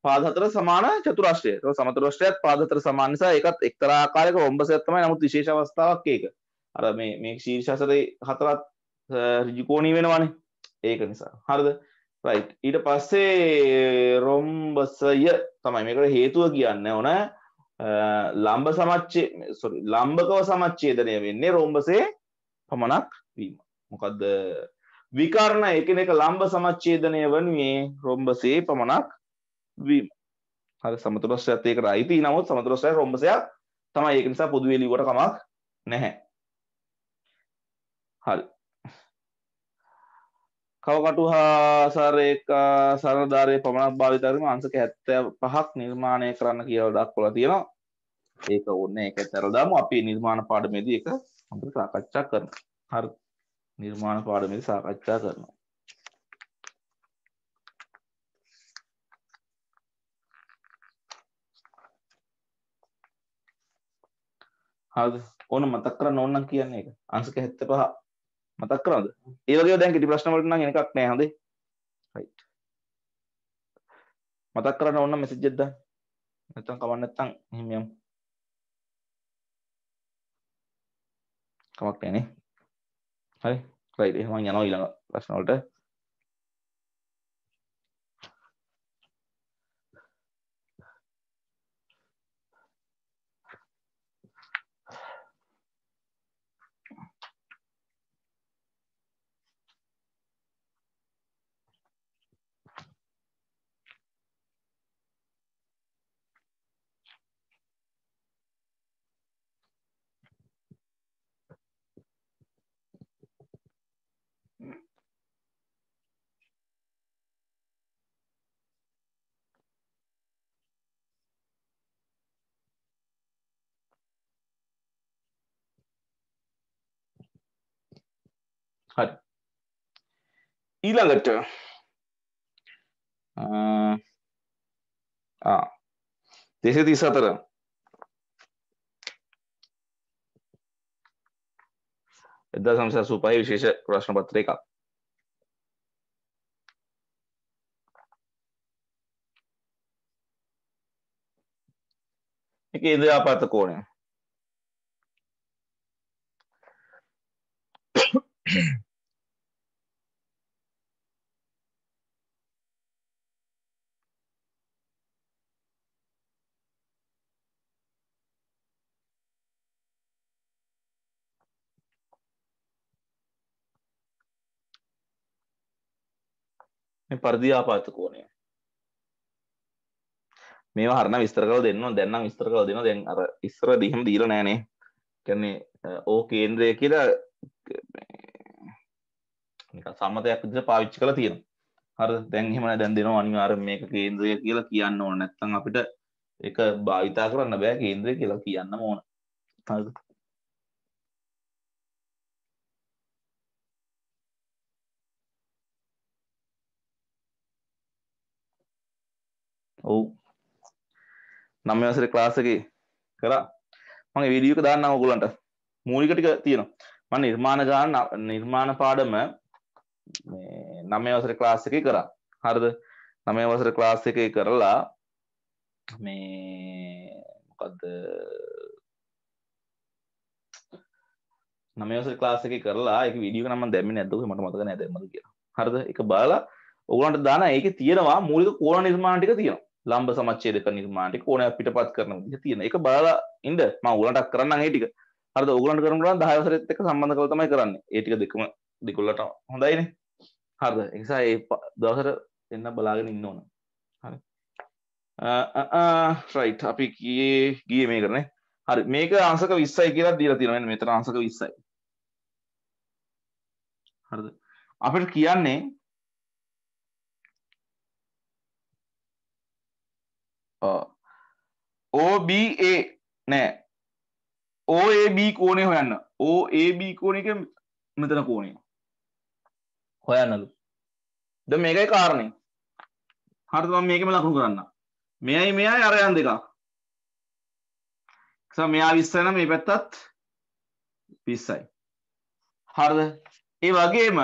පාදතර සමාන චතුරශ්‍රය සමතුරශ්‍රයත් පාදතර සමානසා එකත් එක්තරාකාරක රොම්බසයත්තමයි නමුත් විශේෂ අවස්ථාවක් ඒක අර මේ ශීර්ෂසර හතරත් රිජිකෝණී වෙනවානේ ඒක නිසා හරද රයි් ඊට පස්සේ රොම්බසය තමයි මේකට හේතුව කියන්න ඕන ලම්බ සමච්චේ ලම්බකව සමච්චේදනය වෙන්නේ රෝම්බසේ පමණක් වීම මොකක්ද විකාරණ එකන එක ලම්බ සමච්චේදනය වනුයේ රොම්බසේ පමණක් වීම හරි සමතුරස්යත් ඒක අයිති නමුත් සමතුරස්ය රොම්බසයක් තමයි ඒක නිසා පොදුවේලීවට කමක් නැහැ හරි කවකටු හා සරක සරධාරය පමණක් භාවිතරම අන්සක හැත්තය පහක් නිර්මාණය කරන්න කියව දක්කොල තියෙනවා ඒක ඔන්න එක තැරදාම අපි නිර්මාණ පාඩමේද එක අප සාකච්ඡා කරන හරි නිර්මාණ පාඩමේ සාකච්ඡා කරනවා හද ඕන මතක් කරන්න ඕන්න කියන්නේ එක අන්සක හැත්ත පහ මතක් කරද ඒවගේ දැන් ඉටි ප්‍රශ්නවලට නම් එකක් නෑ හොඳේ රයිට් මතක් කරන්න ඕන මෙසේජ් එකක් දාන්න නැත්තම් කවන්න නැත්තම් එහෙම යමු කමක් නෑනේ හරි රයිට් එහෙනම් යනවා ඊළඟ ප්‍රශ්න වලට ඊළඟට දෙසේ තිස් අතර එදා සම්සා සුපහි විශේෂ ප්‍රශ්න පත්‍ර එකක් එක ඉදයාපාත කෝණය Mm-hmm. පරදිආපාත කෝණය මේ හරන විස්තර කල දෙන්න දැන්න විස්තර කල දෙන දැන් අර ඉස්ර දිහම දීර නෑනේ කැන්නේ ඕ කේන්ද්‍රය කියලා සම්මතයක් විදිර පාවිච්චි කළ තියෙන හර දැන් හෙම දැන් දෙනවා අනිවාර මේක කේන්ද්‍රය කියලා කියන්න ඕන නැත්තං අපිට එක භාවිතා කරන්න බෑ කේන්ද්‍රය කියලා කියන්න ඕන ඔව් නම් වසර ක්ලාස් එකේ කරා මම වීඩියෝ එක දාන්නම් ඔයගොල්ලන්ට මූලික ටික තියෙනවා මම නිර්මාණ ගන්න නිර්මාණ පාඩම මේ 9 වසර ක්ලාස් එකේ කරා හරිද 9 වසර ක්ලාස් එකේ කරලා මේ මොකද්ද 9 වසර ක්ලාස් එකේ කරලා ඒක වීඩියෝ එක නම් මම දැම්මේ නැද්ද ඔක මට මතක නැහැ දැම්මද කියලා හරිද ඒක බලලා ඔයගොල්ලන්ට දාන ඒකේ තියෙනවා මූලික කෝණ නිර්මාණ ටික තියෙනවා ලම්බ සමච්චේදක නිර්මාණයට ඕන පිටපත් කරන විදිහ තියෙන එක බාලා ඉන්න මම උගලන්ට කරන්න ඒ ටික හරිද ඔයගලන්ට කරන්න පුළුවන් 10 වසරෙත් එක්ක සම්බන්ධ කරලා තමයි කරන්නේ ඒ ටික දෙකම දෙකොල්ලට හොඳයිනේ හරිද ඒ නිසා ඒ දවසට එන්න බලාගෙන ඉන්න ඕන හරි රයිට් අපි කියේ ගිය මේ කරන හරි මේක අංසක විස්සයි කියලා දීලා තියෙනවා මෙතන අංසක විස්සයි හරිද අපිට කියන්නේ ඕBA නෑ ඕAB කෝනේ හොයන්න ඕAB කෝනක මෙතන කෝනේ හොයන්නලු ද මේකයි කාරණය හරතුම මේකම ලකුණු කරන්න මෙයයි මෙයයි අරයන් දෙක මෙයා විස්සන මේ පැත්තත් පිස්සයි හරද ඒ වගේම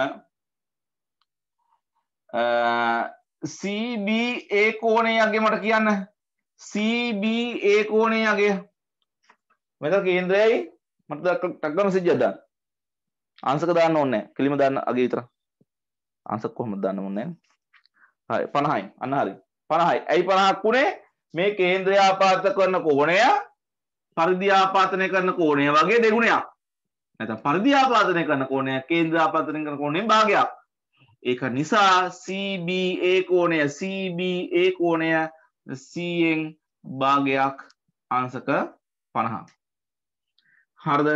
සබඒ කෝනේ අගේ මට කියන්න CBA කෝණය අගේ මෙතන කේන්ද්‍රයයි මට ටක්ග මෙසේජ් එකක් දාන්න අංශක දාන්න ඕනේ නැහැ කෙලිම දාන්න අගේ විතර අංශක කොහොමද දාන්න ඕනේ හරි 50යි අන්න හරි 50යි ඇයි 50ක් උනේ මේ කේන්ද්‍රය ආපාත කරන කෝණය පරිදි ආපාතනය කරන කෝණය වගේ දෙගුණයක් නැත්නම් පරිදි ආපාතනය කරන කෝණය කේන්ද්‍ර ආපාතනය කරන කෝණයෙන් භාගයක් ඒක නිසා CBA කෝණය CBA කෝණය සීයෙන් භාගයක් අංසක පණහා හරද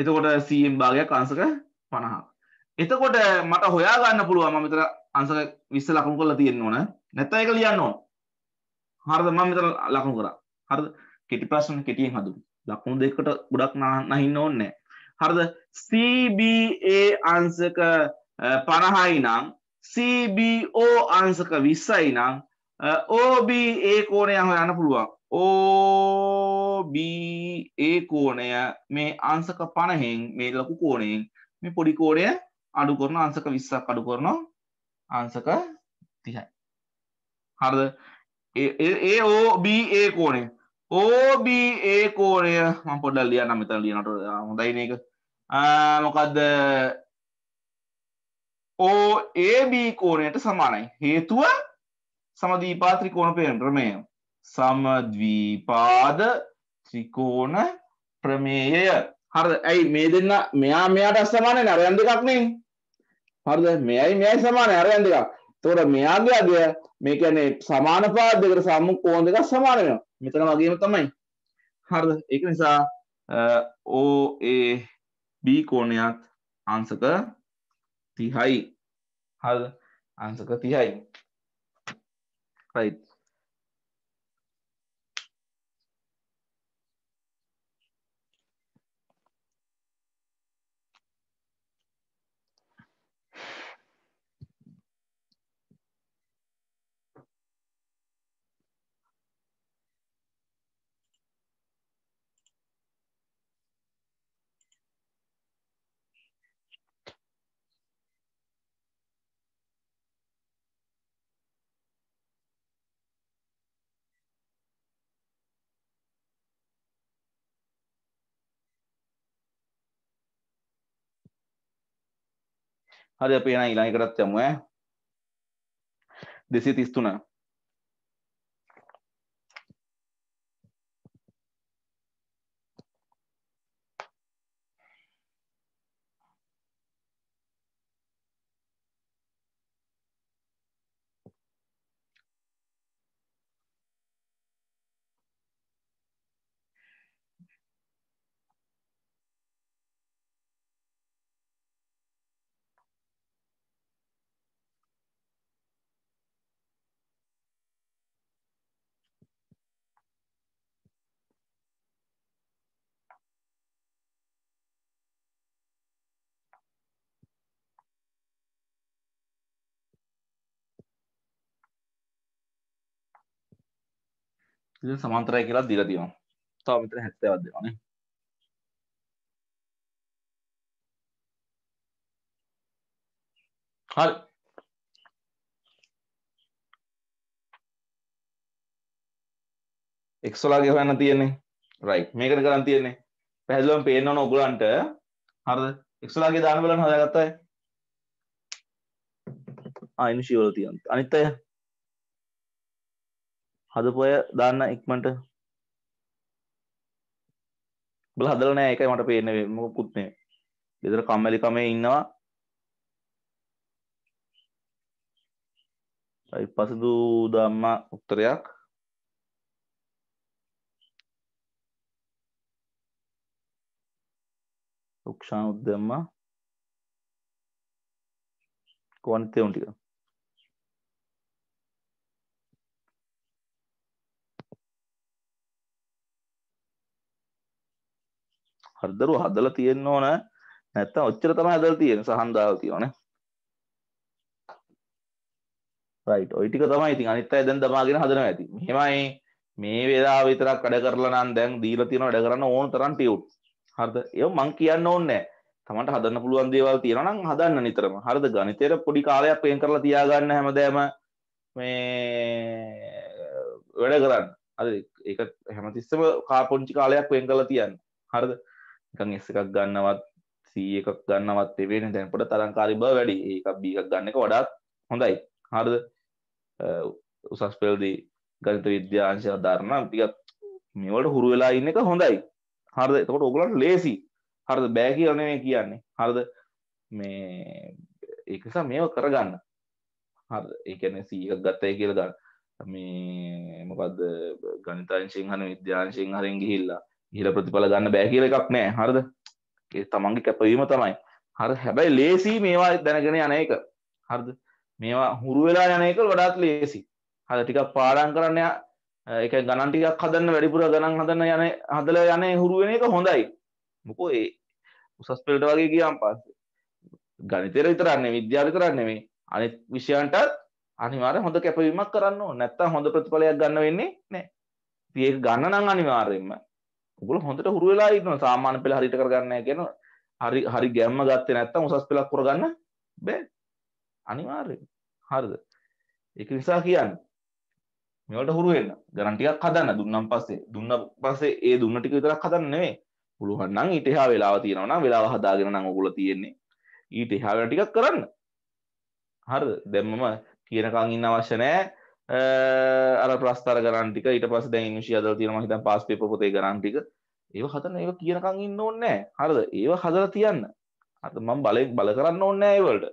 එතකොට සීයෙන් භාගයක් අංසක පණහා එතකොට මට හොයා ගන්න පුළුවන් මම මෙතන අංසක 20 ලකුණු කරලා තියෙන්න ඕන නැත්නම් ඒක ලියන්න ඕන හරිද මම මෙතන ලකුණු කරා හරිද කෙටි ප්‍රශ්න කෙටියෙන් හදුවි ලකුණු දෙකට ගොඩක් නහින්න ඕනේ හරිද CBA අංශක 50යි නම් CBO අංශක 20යි නම් ඕB ඒ කෝණය හොයන්න පුළුවන් ඕB ඒ කෝණය මේ අංසක පණහෙන් මේ ලොකු කෝණයෙන් මේ පොඩි කෝණය අඩු කරන අංසක විස්සක් අඩු කරනවා අංසක තිහයි හරද ඒ ඕB ඒ කෝණය ඕB ඒ කෝණය මම පොඩ්ඩක් ලියන්න මෙතන ලියනට හොඳයි මේක මොකද්ද ඕ AB කෝණයට සමානයි හේතුව සමදීපා ත්‍රිකෝණ ප්‍රමේය. සමද්වීපාද ත්‍රිකෝණ ප්‍රමේයය. හර ඇයි මේ දෙන්න මෙයා මෙයාට අස්සමානය නරයන් දෙකක්නේ හරද මෙයයි මෙයයි සමාන අරයන් දෙකක් තොට මෙයාගේ අදය මේකැනේ සමාන පාද දෙකට සම්මු කෝන් දෙකක් සමානය මෙතන වගේම තමයි හරද එක නිසා ඕ ඒ බී කෝණයත් අන්සක තිහයි හල් අන්සක තිහයි right හරි අපි එහෙනම් ඊළඟකටත් යමු ඈ 233 සමන්තරය කියලා දිර තියෙනවා තව මෙතන හැත්තවක් දෙනවානේ හරි එක්සොලාගේ හොයන්න තියෙන්නේ රයිට් මේකට කරන් තියෙන්නේ පැහැදිලිවම පේන්න ඕන ඔයගලන්ට හරිද එක්සොලාගේ දාන බලන්න හදාගත්ත අය ආ ඉනිෂියල් තියන්ත අනිත් අය හදපුය දාන්න ඉක්මට බල හදල නෑ එකයි මට පේන මොකුත්නේ ගෙදර කම්මැලි කමේ ඉන්නවා යි පසදු දම්ම උත්තරයක් ක්ෂාන් උද්දම්ම කොන්තයවුන් ටික හරදරු හදල තියෙන්න්න ඕන නැත්ත ඔච්චර තම ඇදල් තියෙන සහන්දාව තියන රයිට ඔයිටික තමයි ඉතින් අනිත් අය දැන් දමාගෙන හදන ඇති මෙහෙමයි මේ වෙලා විතරක් කඩ කරලා නම් දැන් දීලා තියෙන වැඩ කරන්න ඕන තරම් ටියුට් හරිද ඒක මං කියන්න ඕනේ තමන්ට හදන්න පුළුවන් දේවල් තියෙනවා නම් හදන්න නිතරම හරිද ගණිතයට පොඩි කාලයක් වෙන් කරලා තියාගන්න හැමදේම මේ වැඩ කරන්න හරි ඒක හැමතිස්සම කා පොඩි කාලයක් වෙන් කරලා තියන්න හරිද එකන් එස් එකක් ගන්නවත් සී එකක් ගන්නවත් එවෙන තැනපට තරංකාරි බව වැඩි ඒක බිකක් ගන්න එක වඩාත් හොඳයි හරද උසස් පෙල්දී ගරිත විද්‍යාංශය ධරණ ටිකත් මේවලට හුරු වෙලා ඉන්න එක හොඳයි හරද එතකොට ඔගලන්ට ලේසි හරද බෑ කියනේ කියන්නේ හරද මේ ඒකසා මේව කරගන්න හරද ඒකන සීකක් ගත්තයි කියල ගන්න මේ මොකද ගනිතංශයෙන් හන විද්‍යාංශයෙන් හරෙන් ගිහිල්ලා ඉහල ප්‍රතිඵල ගන්න බෑ කියල එකක් නෑ හරද තමන්ගේ කැපවීම තමයි හර හැබැයි ලේසි මේවා දැනගෙන යන එක හරද මේවා හුරු වෙලා යන එක වඩාත් ලේසි හද ටිකක් පාඩන් කරන්න එක ගණන් ටිකක් හදන්න වැඩිපුර ගණන් හදන්න යන හදල යන හුරුවෙන එක හොඳයි මොකෝ ඒ උසස් පෙල්ට වගේ කියම් පස්සේ ගනිතර විතරන්නේ විද්‍යාල කරන්නෙමේ අනිත් විෂයන්ටත් අනිවාර හොඳ කැපවීමක් කරන්න නැත්තා හොඳ ප්‍රතිඵලයක් ගන්න වෙන්නේ නෑ තිය ගන්න නම් අනිවාර්යෙන්ම උගල හොඳට හුරු වෙලා ඉන්න සාමාන්‍ය පෙළ හරියට කරගන්න කියන හරි හරි ගැම්ම ගත්තේ නැත්තම් උසස් පෙළක් කරගන්න බෑ අනිවාර්යෙන් හරිද ඒක නිසා කියන්නේ මේවලට හුරු වෙන්න ගණන් ටිකක් හදන්න දුන්නම් පස්සේ දුන්න පස්සේ ඒ දුන්න ටික විතරක් හදන්න නෙමෙයි පුළුවන් නම් ඊට එහා වෙලාව තියෙනවා නම් වෙලාව හදාගෙන නම් ඔයගොල්ලෝ තියෙන්නේ ඊට එහා වෙලා ටිකක් කරන්න හරිද දැන් මම කියනකම් ඉන්න අවශ්‍ය නැහැ අර ප්‍රස්ථර ගරන්ටික ඊට පස් දැ විශෂ අදල් තියෙන හිතන් පස් පේ පොතේ ගරන්ටික ඒ හතන ඒ කියනකං ඉන්න ඕන්නෑ හරද ඒව හදර තියන්න අත මං බලෙක් බල කරන්න ඕන්න ඒවල්ට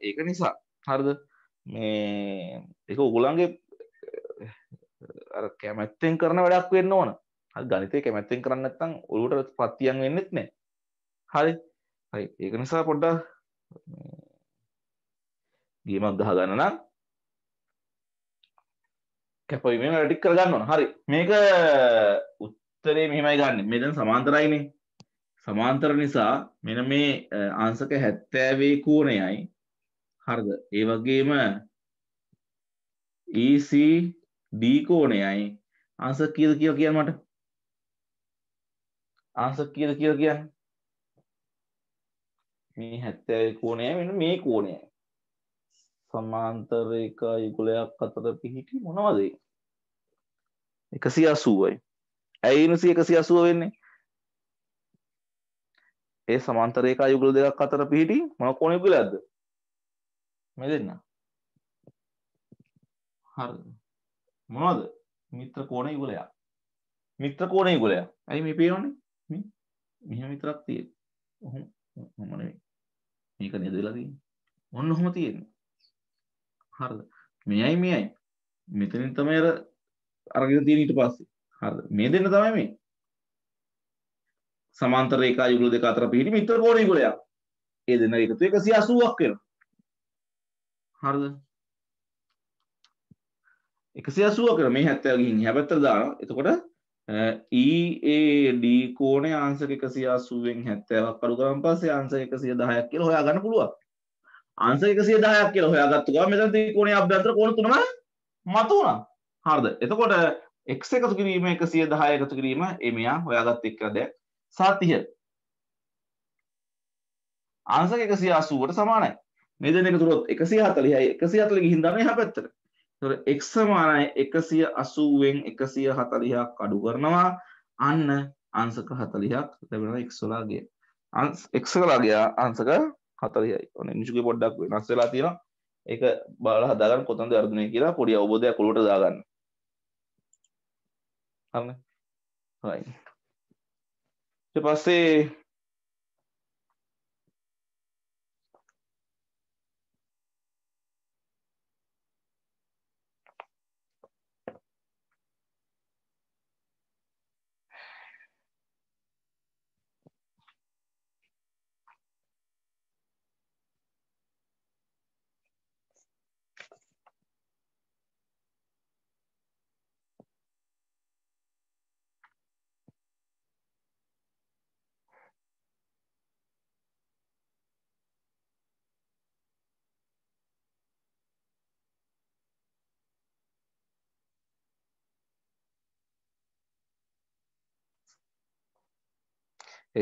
ඒක නිසා හරද මේ එක උගුලන්ගේ කැමැත්තෙන් කරන වැඩක් වෙන්න ඕන ගනිතය කැමැත්තෙන් කරන්න ඇත්තං ඔලුට පත්තියන් වෙන්නෙත් නෑ හරි හරි ඒක නිසා පොඩ්ඩ ගේමක් ගහ ගන්න නම් කැපවීම ටික් කරගන්නවා හරි මේක උත්තරේ මෙහෙමයි ගන්න මෙදන් සමාන්තරයිනේ සමාන්තර නිසා මෙන මේ අංසක හැත්තෑවේ කූණයයි හරිද ඒ වගේම EC D කෝණයයි අංශක කීයද කියලා කියන්න මට අංශක කීයද කියලා කියන්න මේ 70 කෝණයයි මෙන්න මේ කෝණයයි සමාන්තර එක යුගලයක් අතර පිහිටි මොනවදේ එකසි අසුවයි ඇයිනසි එකසි අසුව වෙන්නේ ඒ සමන්තරයක යුගල දෙකක් අතර පිහිටි මොන කොනෙකු ලැද්ද මේ දෙන්න හරි මොනවද මිත්‍ර කෝණ යුගලයක් මිත්‍ර කෝණ යුගලයක් ඇයි මේ පේනවනේ මෙහෙම විතරක් තියෙන්නේ ඔහොම මොන මේක නේද වෙලා තියෙන්නේ ඔන්න ඔහොම තියෙන්නේ හරද මෙයයි මෙයයි මෙතනින් තමයි අර අරගෙන තියෙන ඊට පස්සේ හරද මේ දෙන්න තමයි මේ සමාන්තර රේඛා යුගල දෙක අතර පිහිටි මිත්‍ර කෝණ යුගලයක් ඒ දෙන්න එකතු 180ක් වෙනවා හරිද 180 කරන මේ 70 ගිහින් එහා පැත්තට දානවා එතකොට EAD කෝණය ආන්සර් 180න් 70ක් අඩු කරාන් පස්සේ ආන්සර් 110ක් කියලා හොයාගන්න පුළුවන් අංශ 110ක් කියලා හොයාගත්තු ගමන් මෙතන ත්‍රිකෝණයේ අභ්‍යන්තර කෝණ තුනම මත වුණා. හරිද? එතකොට x එකතු කිරීම 110 එකතු කිරීම ඒ මෙයා හොයාගත්ත එක දෙයක්. සාතිහ. අංශක 180ට සමානයි. මේ දෙන්න එකතු කරොත් 140යි 140 ගිහින් දාන එහා පැත්තට. එතකොට x සමානයි 180න් 140ක් අඩු කරනවා. අන්න අංශක 40ක් ලැබෙනවා x වල ගිය. x වල ගිය අංශක හතරයි ඔන නිශක පොඩ්ඩක් වෙනස් වෙලා තියෙන එක බාල හදාගන්න කොතන් දර්ධනය කියලා පොඩි අවබෝධයක් කොළොට දාගන්න හන්න පස්සේ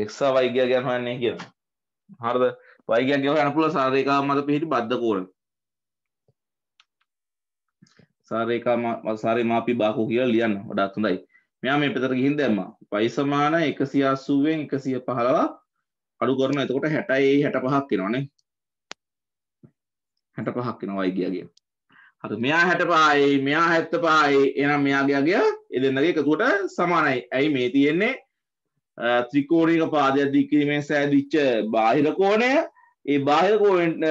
එක්සා වයිගයා ගැන හන්නේ කියන හරද වයිගයක් ගැව යන පුළ සාරේකා මත පිහිටි බද්ධ කෝර සාරේකා සාරේ මාපි බාකු කියලා ලියන්න වඩාත් හොඳයි මෙයා මේ පෙතර ගිහින් දැම්ම පයිසමාන එකසි අස්සුවෙන් එකසිය පහලවා අඩු කරන එතකොට හැටයි හැට පහක් කෙනවානේ හැට පහක් කෙන වයිගයාගේ හරි මෙයා හැට පායි මෙයා හැත්ත පායි එනම් මෙයාගේගේ එදෙන්නගේ එකතුවට සමානයි ඇයි මේ තියෙන්නේ ත්‍රිකෝණයක පාදයක් දික්කිරීමෙන් සෑදිච්ච බාහිර කෝණය ඒ බාහිර කෝණයට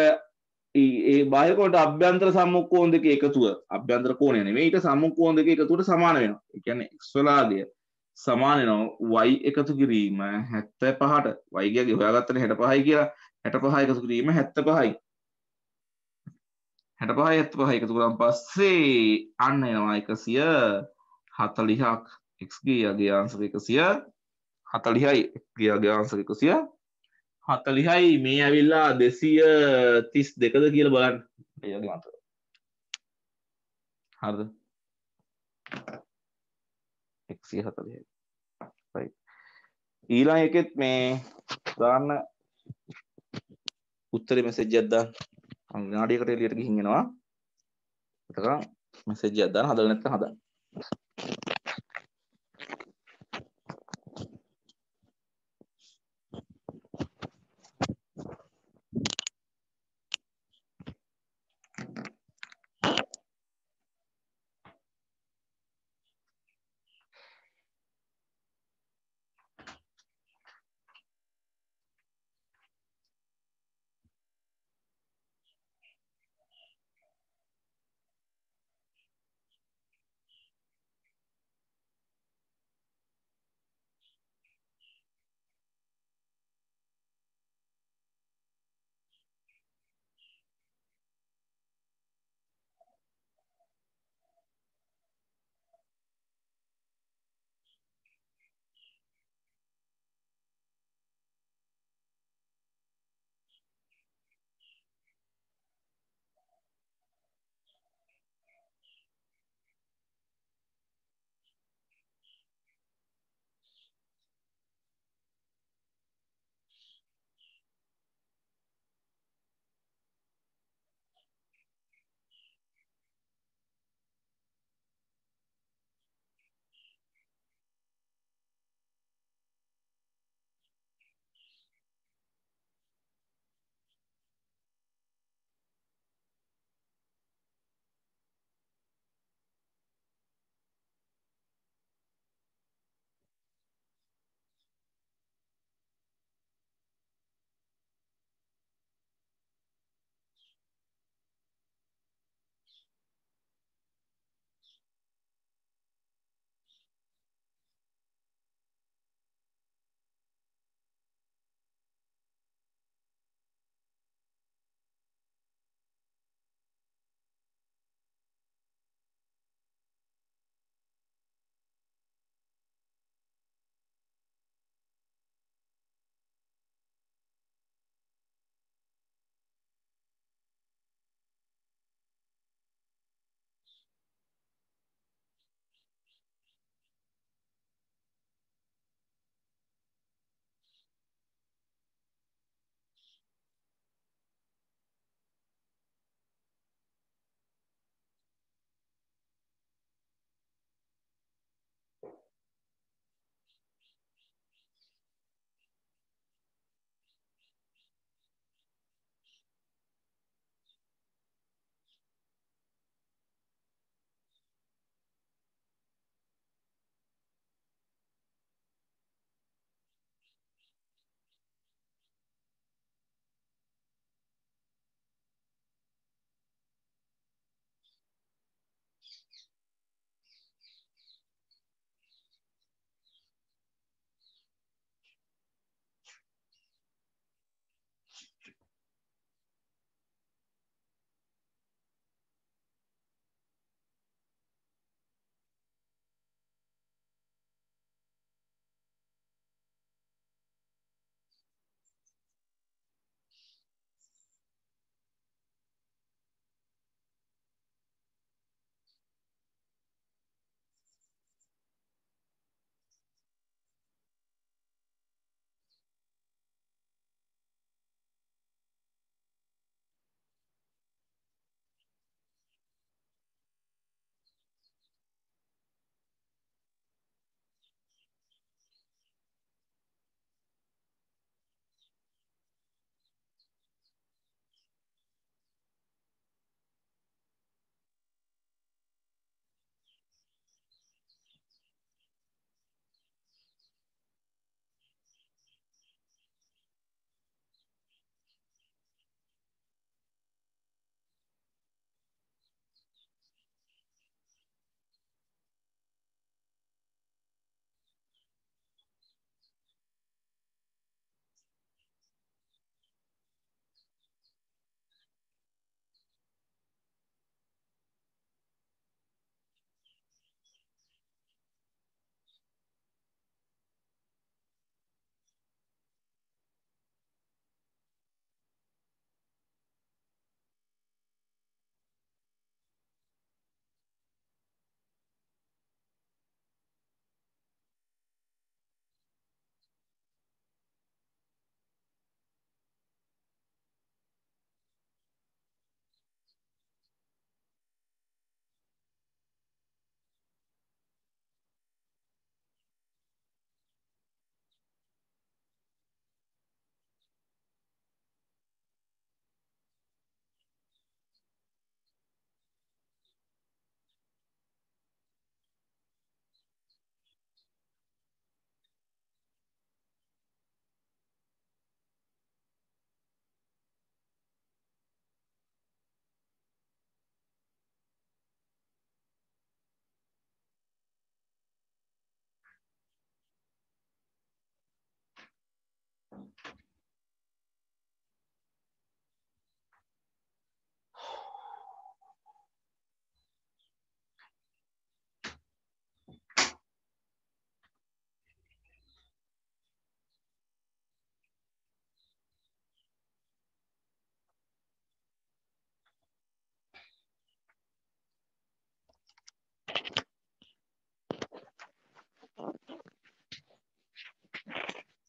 ඒ බාහිර කෝණයට අභ්‍යන්තර සම්මුඛ කෝණ දෙක එකතුව අභ්‍යන්තර කෝණය නෙමෙයි ඊට සම්මුඛ කෝණ දෙක එකතුවට සමාන වෙනවා. ඒ කියන්නේ x වලාදය සමාන වෙනවා y එකතු කිරීම 75ට y ගියගේ හොයාගත්තනේ 65යි කියලා 65 එකතු කිරීම 75යි. 65යි 75 එකතු කරාන් පස්සේ අන්න එනවා 140ක් x ගේ යගේ ආන්සර් 100 හතලිහයි ගිය ග්‍යවන්සක සිය හතලිහයි මේ ඇවිල්ලා දෙසීය තිස් දෙකද කියල බලන්න ඒ මත හරද එක්සිය හතලිය ඊලා එකෙත් මේ දාන්න උත්තර මෙසෙජ් අද්දා අංගනාඩියකට එලියට ගිහින්ගෙනවා එතකම් මෙසෙජ් අද්දාන හදලා නැත්නම් හදන්න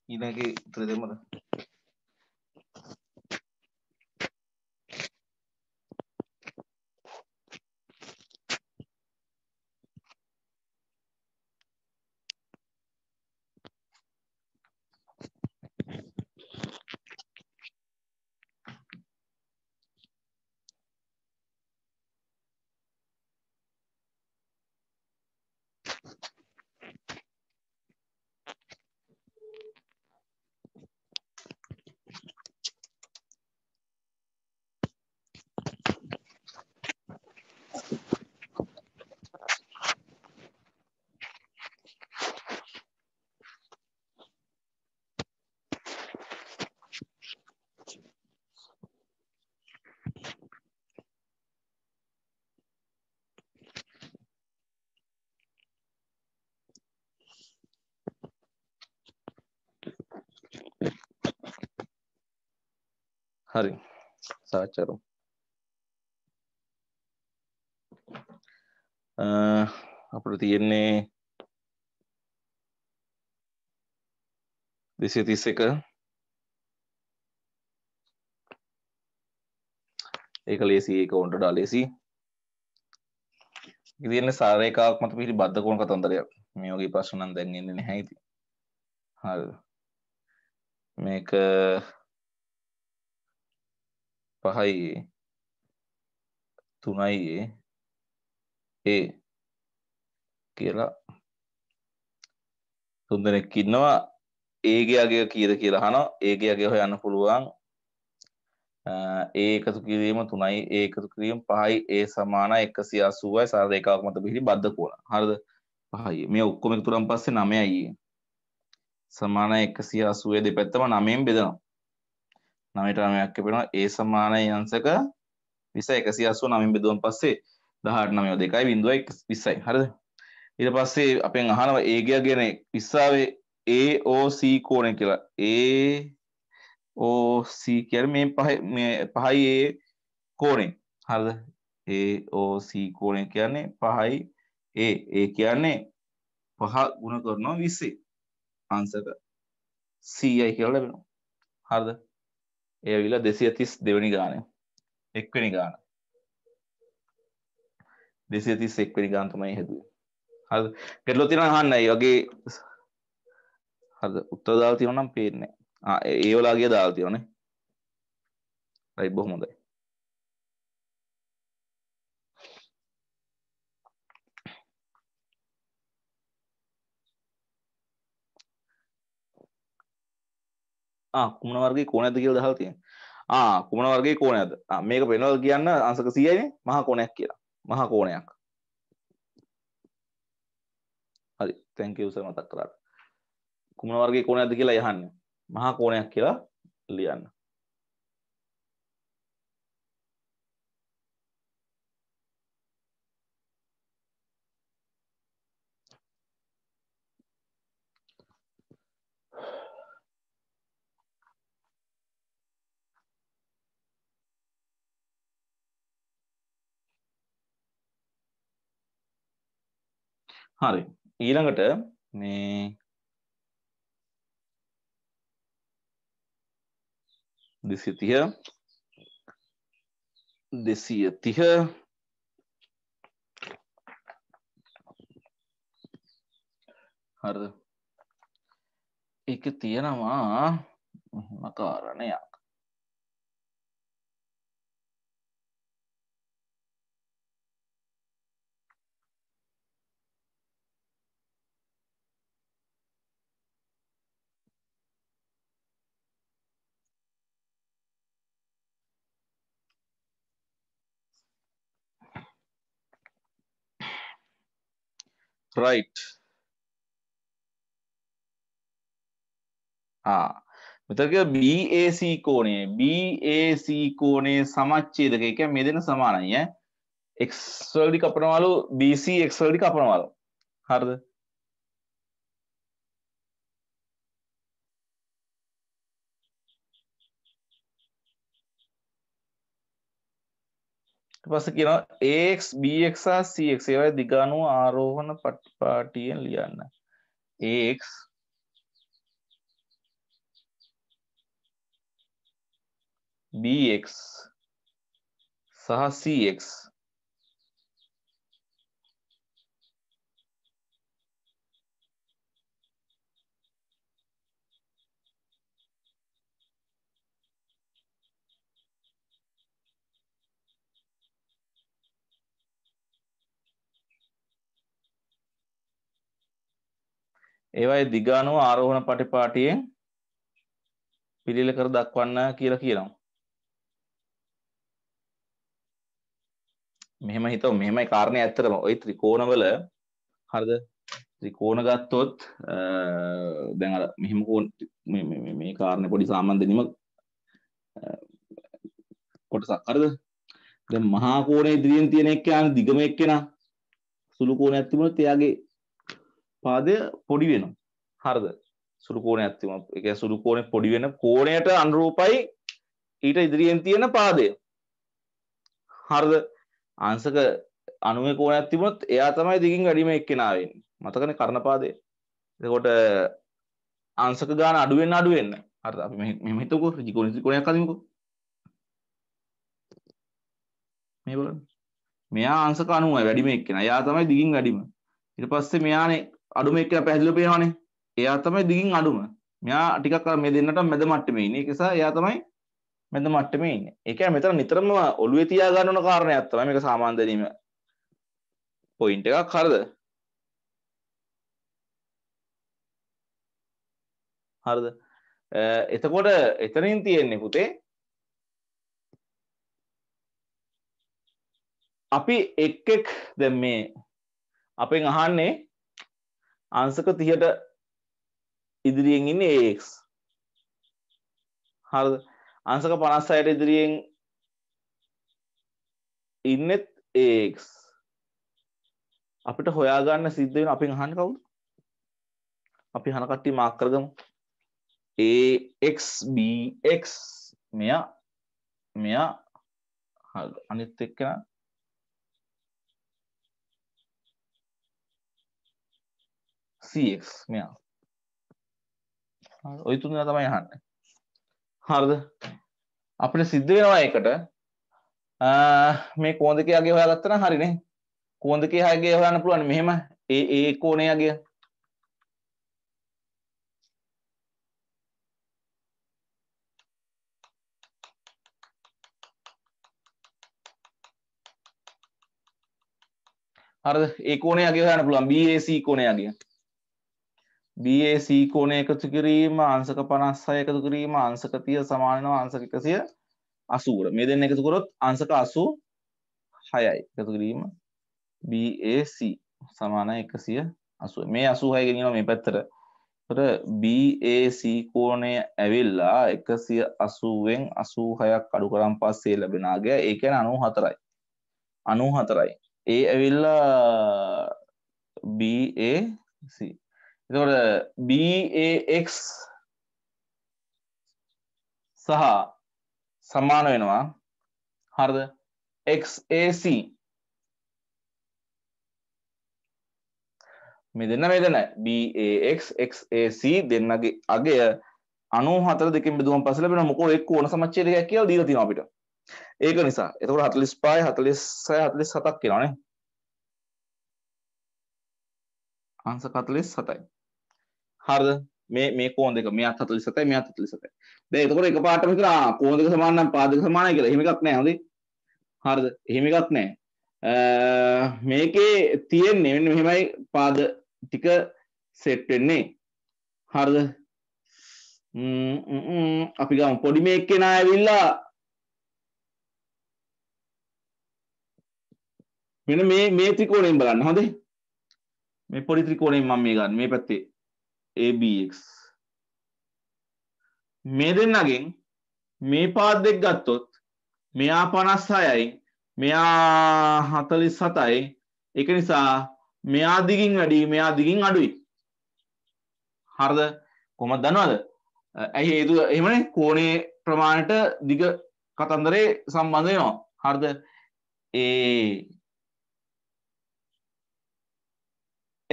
y nada que tratemos करूं අපට තියෙන්නේ දෙසය තිස් එක ඒක ලේසි ඒක ඔොන්ට ඩාලේසි ඉතින්න සාරයකාක් මත පිටි බද්ධකෝන් කතන්දරයක් මේෝගේ ප්‍රශ්නන් දැන්ගන්නේ නැහැයිති හ මේක පහයියේ තුනයියේ ඒ කියලා තුන්දෙනෙක් ඉන්නවා ඒගේගේ කියද කියලා හනෝ ඒගේගේ හොයන්න පුළුවන් ඒ එකතු කිරීම තුනයි ඒ එකතු කිරීම පහයි ඒ සමාන එකසි අසුවයි සාර එකක් මත පිහිටි බද්ධ කෝල හරද පහයි මේ ඔක්කොම තුරන් පස්සේ නමයයි සමාන එකසි අසුවේ දෙ පැත්තම නමයෙන් බෙදනවා නවටමයක් පෙනවා ඒ සමානය යන්සක විස එකසි අස්සු නමින් බෙදුවන් පස්සේ දහට නමයෝ දෙකයි බිඳුවක් විස්සයි හරද ඉට පස්සේ අපෙන් අහනව ඒගයක් ගෙන විස්සාාවේ ඒ ඕC කෝන කියලා ඒ ඕC කර මේ පහ පහයි ඒ කෝනේ හරද ඒ ඕC කෝනය කියන්නේ පහයි ඒ ඒ කියන්නේ පහ ගුණ කරනවා විස්සේ අන්සක සීයයි කියලා ලැබෙනවා හරද ඒ විලා දෙසිය තිස් දෙවනි ගානය එක්වනි ගාන දෙසිය තිස් එක්වනි ගාන්තමයි හෙදුව හ ගෙටලො තින හන්න වගේ හද උත්තර දාල් තියනම් පේන්නේ ඒවලාගේ දාල් තියනේ රයි බොහොමොදයි කුමන වර්ගේ කෝනැද කියල දහල් තියෙන ආ කුමන වර්ගේ කෝනයද මේක පෙනවල් කියන්න අංසක සියයින මහ කෝනයක් කියලා මහ කෝනයක් හරි තැංකවස මතක් කරට කුමන වර්ගේ කෝනයද කියලා යහන්න මහා කෝනයක් කියලා ලියන්න හරි ඊළඟට මේ දෙසිය තිහ දෙසිය තිහ හරි එක තියෙනවා මකාරණයක් රයිට් මෙතක BAC කෝනේ BAC කෝනේ සමච්චේදක එක මේ දෙන සමානයි එක්වලඩි කපනවලු BC එක්වලඩි කපනවලු හරද පස කියනවා ඒක් බක් සහ සක් ඒවයි දිගානුව ආරෝහණ පට්පාටියෙන් ලියන්න ඒක් බක් සහ සක් ඒවයි දිගානුව ආරෝහණ පටිපාටියෙන් පිළිල කර දක්වන්න කියලා කියනවා. මෙහෙම හිතව මෙහෙමයි කාරණය ඇත්තටම ওই ත්‍රිකෝණවල හරිද ත්‍රිකෝණ ගත්තොත් දැන් අර මෙහෙම කෝණ මේ කාරණේ පොඩි සම්බන්ධෙනිම කොටසක් හරිද දැන් මහා කෝණේ ඉදිරියෙන් තියෙන එක්කෙනා දිගම එක්කෙනා සුළු කෝණයක් තිබුණොත් එයාගේ පාදය පොඩි වෙනවා හරද සුරුකෝන ඇත්තිම එක සුරුකෝන පොඩි වෙන කෝනයට අනුරූපයි ඊට ඉදිරියෙන් තියෙන පාදය හරද අංසක අනුව කෝන ඇතිබොත් එයා තමයි දිගින් වැඩීම එක්කෙනාවෙන් මතකන කරණපාදය එකොට අංසක ගාන අඩුවෙන් අඩුවෙන්න හර මෙමතකු ජිකෝනි කොනයක් කදමකු මේ මෙයා අංසක අනුව වැඩිම එක්කෙන යා තමයි දිගින් වැඩීම ඉට පස්සේ මෙයානේ අඩුම එක්ක පැහැදිලිව පේනවනේ. එයා තමයි දිගින් අඩුම. මෙයා ටිකක් මේ දෙන්නට මැද මට්ටමේ ඉන්නේ. ඒක නිසා එයා තමයි මැද මට්ටමේ ඉන්නේ. ඒ කියන්නේ මෙතන නිතරම ඔළුවේ තියා ගන්න ඕන කාරණයක් තමයි මේක සාමාන්‍ය දැනීම පොයින්ට් එකක් හරිද? හරිද? එතකොට එතනින් තියෙන්නේ පුතේ අපි එක් එක් දැන් මේ අපෙන් අහන්නේ අංශක 30ට ඉදිරියෙන් ඉන්නේ AX හරිද අංශක 56ට ඉදිරියෙන් ඉන්නෙත් AX අපිට හොයාගන්න සිද්ධ වෙන අපෙන් අහන්නේ කවුද අපි අහන කට්ටිය මාක් කරගමු AX BX මෙයා මෙයා හරි අනිත් එක්කෙනා cx මෙයා ඔය තුන තමයි අහන්න හරිද අපිට සිද්ධ වෙනවා ඒකට මේ කෝන්දකේ යගේ හොයාගත්තන හරිනේ කෝන්දකේ හයගේ හොයන්න පුළුවන් මෙහෙම ඒ ඒ කෝණේ යගේ හරිද ඒ කෝණේ යගේ හොයන්න පුළුවන් BAC කෝණේ යගේ BAC කෝණය එකතු කිරීම අංශක 56 එකතු කිරීම අංශක 30 සමාන වෙනවා අංශක 180ට. මේ දෙන්න එකතු කරොත් අංශක 86යි. එකතු කිරීම BAC සමානයි 180. මේ 86 ගෙනියනවා මේ පැත්තට. එතකොට BAC කෝණය ඇවිල්ලා 180ෙන් 86ක් අඩු කරන් පස්සේ ලැබෙන ආගය ඒ කියන්නේ 94යි. 94යි. ඒ ඇවිල්ලා BAC එතකොට BAX සහ සමාන වෙනවා හරිද XAC මේ දෙන්න මේ දෙන්නයි BAX XAC දෙන්නගේ අගය 94 දෙකෙන් බෙදුවම පස්සේ ලැබෙන මොකෝ එක්ක ඕන සමච්ඡේද එකක් කියලා දීලා තියෙනවා අපිට. ඒක නිසා. එතකොට 45 46 47ක් කියනවානේ. අංශ 47යි. හරද මේ මේ කෝන්දක මේ අත් හතුලි සතයි මේ අත් හතුලි සතයි දැන් එතකොට එක පාටම හිතලා කෝන්දක සමාන නම් පාදක සමානයි කියලා එහෙම එකක් නැහැ හොඳේ හරිද එහෙම එකක් නැහැ මේකේ තියෙන්නේ මෙන්න මෙහෙමයි පාද ටික සෙට් වෙන්නේ හරිද අපි ගමු පොඩි මේක කෙනා ඇවිල්ලා මෙන්න මේ මේ ත්‍රිකෝණයෙන් බලන්න හොඳේ මේ පොඩි ත්‍රිකෝණයෙන් මම මේ ගන්න මේ පැත්තේ ABX මේ දෙන්නගෙන් මේ පාත් දෙක් ගත්තොත් මෙයා පනස් අයයි මෙයා හතලි සතයි එක නිසා මෙයා දිගින් වැඩි මෙයා දිගින් අඩුයි හරද කොමත් දන්නවද ඇයි ඒතු එමන කෝනේ ප්‍රමාණයට දිග කතන්දරේ සම්බන්ධයනවා හරද ඒ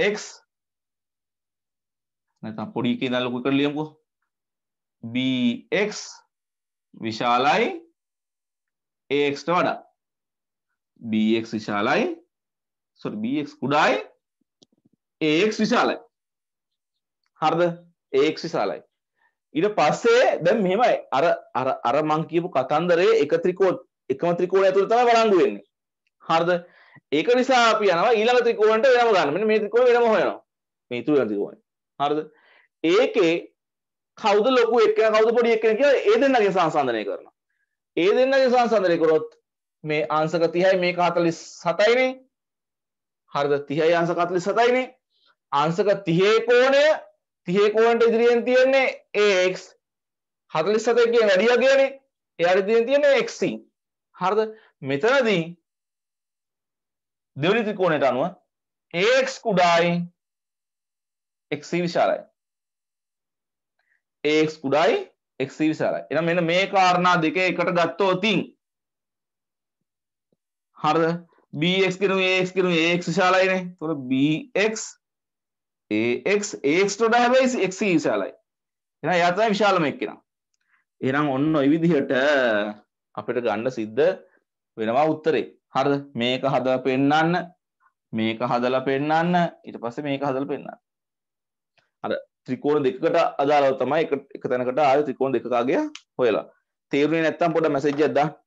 එක්ස් නැතම් පොඩි එකේ දල් ලොකු කර ලියමුකෝ bx විශාලයි axට වඩා bx විශාලයි sorry bx කුඩායි ax විශාලයි හරිද ax විශාලයි ඊට පස්සේ දැන් මෙහෙමයි අර අර අර මං කියපු කතන්දරේ එක ත්‍රිකෝණ එකම ත්‍රිකෝණය ඇතුළේ තමයි වළංගු වෙන්නේ හරිද ඒක නිසා අපි යනවා ඊළඟ ත්‍රිකෝණයට වෙනම ගන්න මෙන්න මේ ත්‍රිකෝණය වෙනම හොයනවා මේ තුන ත්‍රිකෝණය හරිද ඒකේ කවුද ලොකු එක කවුද පොඩි එකෙක් කියලා ඒ දෙන්නගේ සංසන්දනය කරනවා. ඒ දෙන්නගේ සංසන්දනය කරොත් මේ අංශක 30යි මේක 47යිනේ. හරිද? 30යි අංශක 47යිනේ. අංශක 30 කෝණය 30 කෝණයට ඉදිරියෙන් තියෙන්නේ ax 47 කියන වැඩි යගයනේ. එයාට ඉදිරියෙන් තියෙන්නේ xc. හරිද? මෙතනදී දෙවනි ත්‍රිකෝණයට අනුව ax කුඩායි x විශාලයි. ax කුඩායි x විශාලයි. එහෙනම් මෙන්න මේ කාරණා දෙක එකට ගත්තොතින් හරිද? bx කිරුම් ax කිරුම් ax විශාලයිනේ. ඒතකොට bx ax ax ට වඩා හැබැයි x විශාලයි. එහෙනම් එයා තමයි විශාලම එක්කෙනා. එහෙනම් ඔන්න ওই විදිහට අපිට ගන්න සිද්ධ වෙනවා උත්තරේ. හරිද? මේක හදලා පෙන්නන්න මේක හදලා පෙන්නන්න ඊට පස්සේ මේක හදලා පෙන්නන්න. අර ත්‍රිකෝණ දෙකකට අදාළව තමයි එක තැනකට ආය ත්‍රිකෝණ දෙකකාගේ හොයලා තේරුණේ නැත්තම් පොඩ මැසේජ් එකක් දාන්න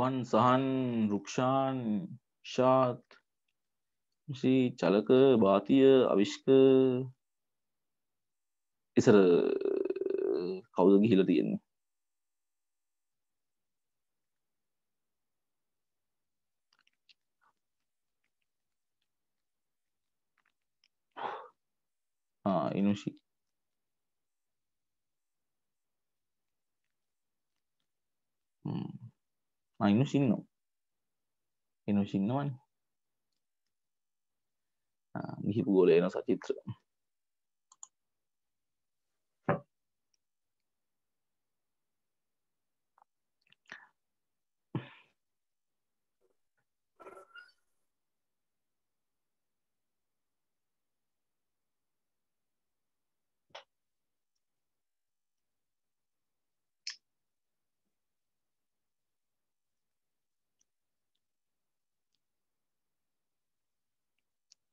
වන් සහන් රුක්ෂාන් ෂාත් චලක භාතිය අවිෂ්ක ඉසර කවුද ගිහිල තියෙන්නේ ඉනුෂි අයිනුසින්න එනුසින්නවන් ගිහිපු ගොල එන සචිත්‍ර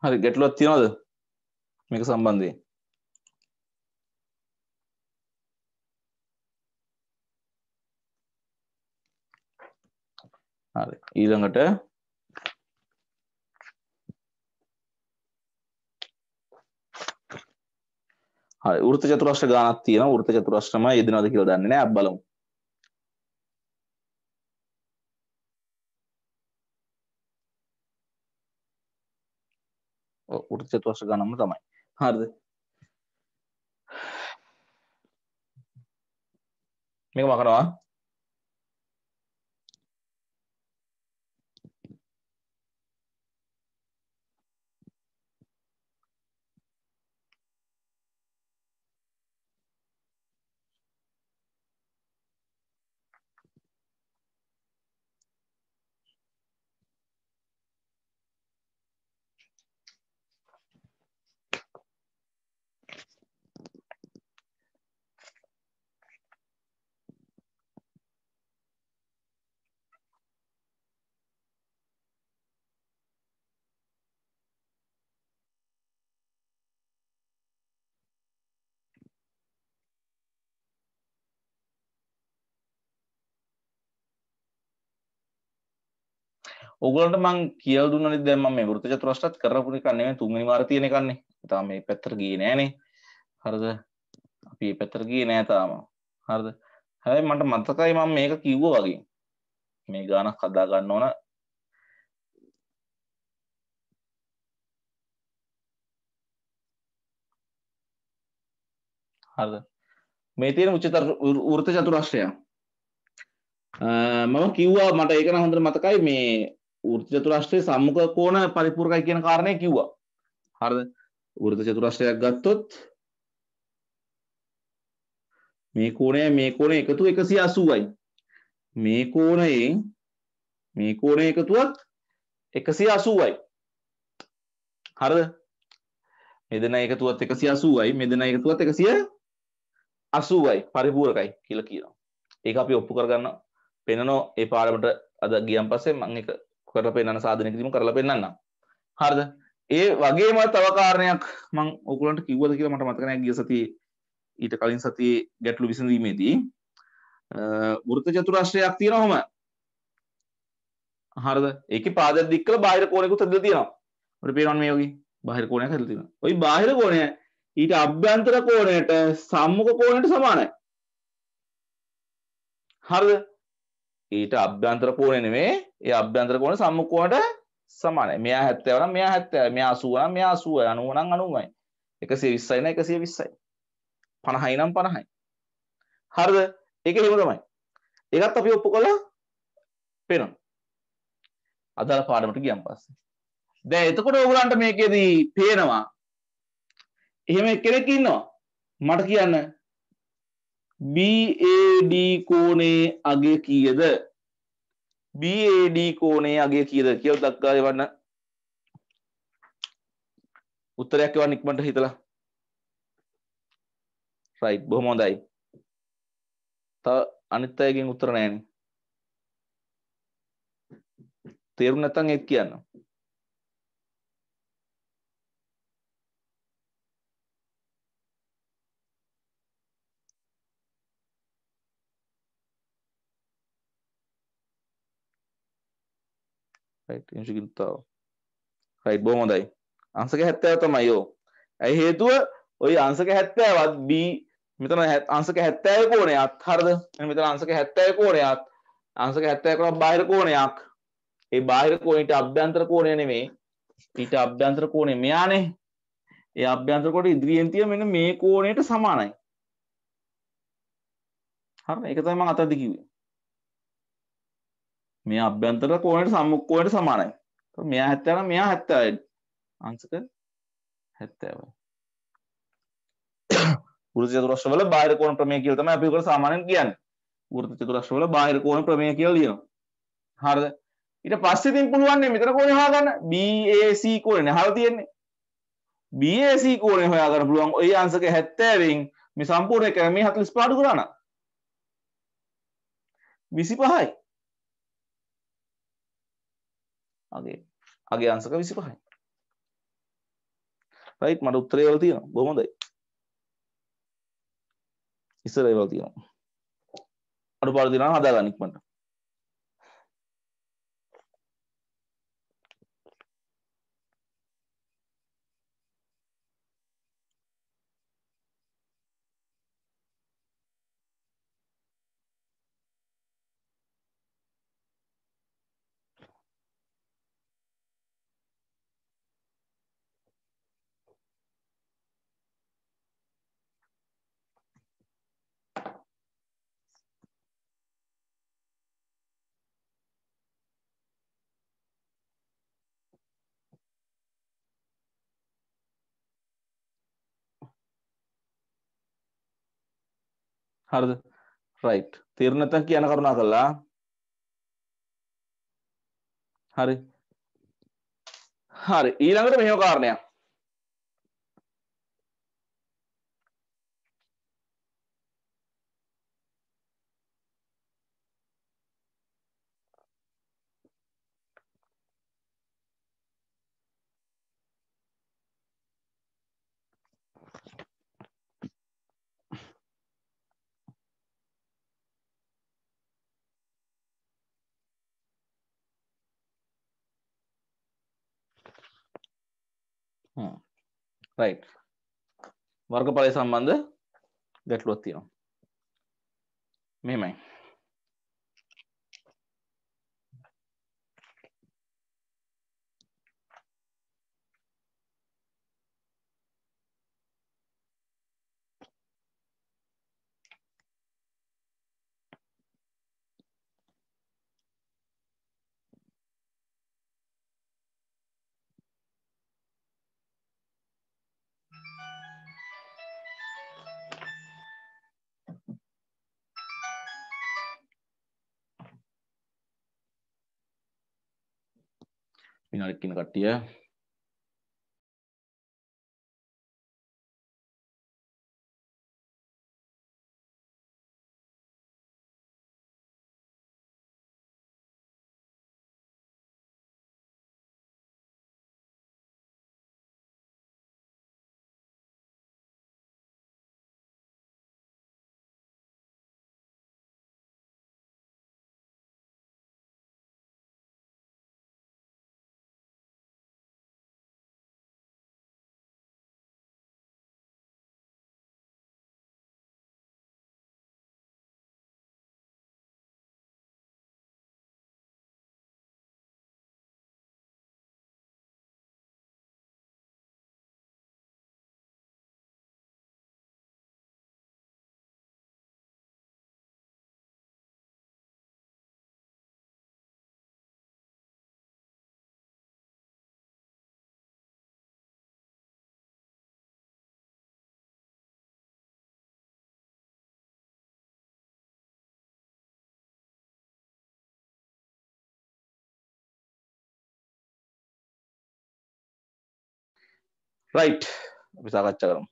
හරි ගැටලුවක් තියනවද මේක සම්බන්ධයෙන් හරි ඊළඟට හරි වෘත්ත චතුරස්‍ර ගානක් තියෙනවා වෘත්ත චතුරස්‍රම යෙදෙනවද කියලා දන්නේ නැහැ අපි බලමු උට චතුවර්ශ ගණම තමයි හරිද මේක මකනවා ඔගලට මං කියල් දුන්න දැම මේ ෘත චතුරෂ්ටත් කරපුරි කන්නේ තුන්ගනි වාර්තියන කන්නේ තා මේ පැත්තර ගී නෑනේ හරද අපි පැත්තර ගී නෑතාම හරද හැයි මට මතකයි මං මේක කිව්ව වගේ මේ ගානක් කදා ගන්න ඕන හරද මේ තියෙන උච්චතර වෘත චතුරාශ්‍රය මම කිව්වා මට ඒකන හොඳට මතකයි මේ ෘති චතුරාශ්‍රයේ සම්මුඛ කෝණ පරිපූර්ණයි කියන කාරණය කිව්වා. හරිද? ෘති චතුරාශ්‍රයක් ගත්තොත් මේ කෝණය මේ කෝණය එකතු 180යි. මේ කෝණයෙන් මේ කෝණය එකතුවත් 180යි. හරිද? මෙදෙන එකතුවත් 180යි, මෙදෙන එකතුවත් 180යි පරිපූර්ණයි කියලා කියනවා. ඒක අපි ඔප්පු කරගන්න පෙන්නන ඒ පාඩමට අද ගියන් පස්සේ මම ඒක කරලා පෙන්න්න සාධන කිරීම කරලා පෙන්න්නම් හරද ඒ වගේම තවකාරණයක් මං ඔකුලන්ට කිව්වද කියලා මට මතකන ගිය සති ඊට කලින් සති ගැටලු විසඳීමේදී වෘත චතුරාශ්‍රයක් තියෙන හොම හරද ඒක පාද දික්කල බාහිර කෝනෙකු තද තියෙනවා පේරන් මේ යෝගී බාහිර කෝනයක් හැල තියෙන ඔයි බාහිර කෝනය ඊට අභ්‍යන්තර කෝනයට සම්මුඛ කෝනයට සමානයි හරද ඊට අභ්‍යන්තර කෝණය නෙමේ ඒ අභ්‍යන්තර කෝණ සම්මුඛ කෝණයට සමානයි මෙයා 70 නම් මෙයා 70 මෙයා 80 නම් මෙයා 80 90 නම් 90යි 120යි නම් 120යි 50යි නම් 50යි හරිද ඒක එහෙම තමයි ඒකත් අපි ඔප්පු කළා පේනවා අදාළ පාඩමට ගියන් පස්සේ දැන් එතකොට ඔයගලන්ට මේකෙදී පේනවා එහෙම කෙනෙක් ඉන්නවා මට කියන්න BAD කෝනේ අගය කියද BAD කෝනේ අගය කියද කියව දක්කාය වන්න උත්තරයක් එවන් ඉක්මට හිතලා රයි් බොහොමොදයි ත අනිත් අයගෙන් උත්තර නෑන තේරුම් නැතන් එත් කියන්න ඉංශිකිතාව රයි් බෝ හොඳයි අංසක හැත්තෑ තමයියෝ ඇයි හේතුව ඔය අංසක හැත්තෑවත් බී මෙතන අංසක හැත්තෑ කෝනය අත්හරද මෙතන අංසක හැත්තෑ කෝනයත් අංසක හැත්තෑ කරක් බාහිර කෝනයක් ඒ බාහිර කෝනට අභ්‍යන්ත්‍ර කෝනය නෙමේ ඊට අභ්‍යන්ත්‍ර කෝනය මෙයානේ ඒ අභ්‍යන්ත්‍රකොට ඉදිරියන්තිය මෙන මේ කෝනයට සමානයි හර එකතම අතදකිවේ මේ අභ්‍යන්තර කෝනට සම්මුක්කෝයට සමානයි මෙයා හැත්තන මෙයා හැත්තයි අංසක හැත්තෑවයි ෘතිතුරශ්වල බාරකෝන ප්‍රමය කියලතම අපිකට සාමානයෙන් කියන්න ෘතිතුරශ්වල බාහිරකෝන ප්‍රමය කියලිය හරද ඉට පස්සතින් පුළුවන්න්නේ මෙතර කෝන හාගන්න BAC කෝලන හර තියෙන්නේ BAC කෝන හොයාගන්න පුළුවන් ඔය අන්සක හැත්තෑවෙන් මේ සම්පූර්ණය කරමේ හතුලිස් පාඩු කරන්න විසි පහයි අගේ අගේ අංශක 25යි රයිට් මට උත්තරය වල තියෙනවා බොහොම හොඳයි ඉස්සර ඒවල් තියෙනවා අඩුපාඩු තියෙනවා හදාගන්න ඉක්මනට හරිද රයිට් තීරණත කියන කරුණා කළා හරි හරි ඊළඟට මෙහෙම කාරණයක් රයි් වර්ගඵලය සම්බන්ධ ගැටලුවත් තියෙනවා මෙමයි හරියට කියන රයි් අපි සාකච්ඡා කරමු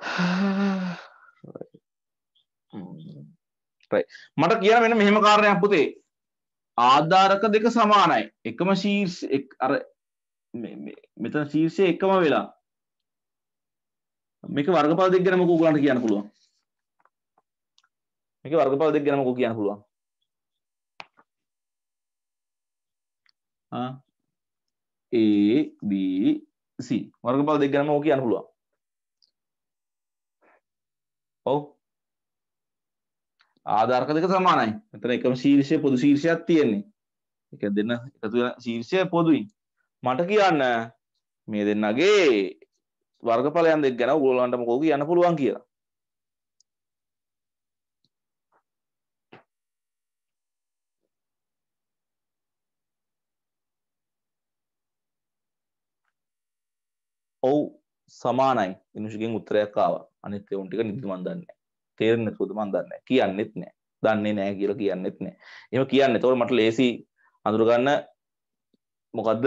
මට කියන වෙන මෙහෙම කාරණයක් පුතේ ආධාරක දෙක සමානයි එකම ශීර්ෂ අර මෙතන ශීර්ෂය එකම වෙලා මේක වර්ගපල දෙක් ගැනම කෝගලන්ට කියන්න පුළුවන් මේක වර්ගපල දෙක් ගැනම කෝ කියන්න පුළුවන් ABC වර්ගඵල දෙක ගැනම ඕක කියන්න පුළුවන්. ඔව්. ආධාරක දෙක සමානයි. මෙතන එකම ශීර්ෂය පොදු ශීර්ෂයක් තියෙන්නේ. එක දෙන්න එකතු වෙන ශීර්ෂය පොදුයි. මට කියන්න මේ දෙන්නගේ වර්ගඵලයන් දෙක ගැන ඕගොල්ලන්ට මොකෝ කියන්න පුළුවන් කියලා. සමානයි මිනිසුගෙන් උත්තරයක් ආවා අනිත් ඒවුන් ටික නිදි මන් දන්නේ නැහැ තේරෙන්නේ නැතුවද මන් දන්නේ නැහැ කියන්නෙත් නැහැ දන්නේ නැහැ කියලා කියන්නෙත් නැහැ එහෙම කියන්නේ එතකොට මට ලේසි අඳුර ගන්න මොකද්ද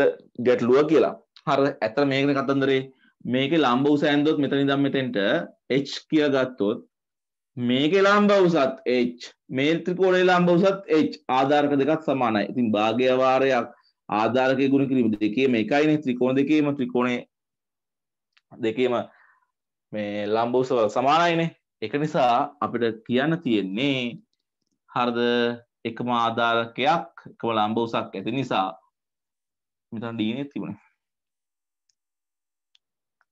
ගැටලුව කියලා හර ඇත්තට මේකනේ කතන්දරේ මේකේ ලම්බ උස ඇන්දොත් මෙතන ඉඳන් මෙතෙන්ට h කියලා ගත්තොත් මේකේ ලම්බ උසත් h මේ ත්‍රිකෝණයේ ලම්බ උසත් h ආධාරක දෙකක් සමානයි ඉතින් භාග්‍ය වාරයක් ආධාරකයේ ගුණ කිරීම දෙකේම එකයිනේ ත්‍රිකෝණ දෙකේම ත්‍රිකෝණයේ දෙකේම මේ ලම්බෝසවල් සමානයිනේ එක නිසා අපිට කියන්න තියෙන්නේ හරද එකම ආධාරකයක් එකම ලම්බෝසක් ඇති නිසා මෙතන ඩීනේ තිබුණේ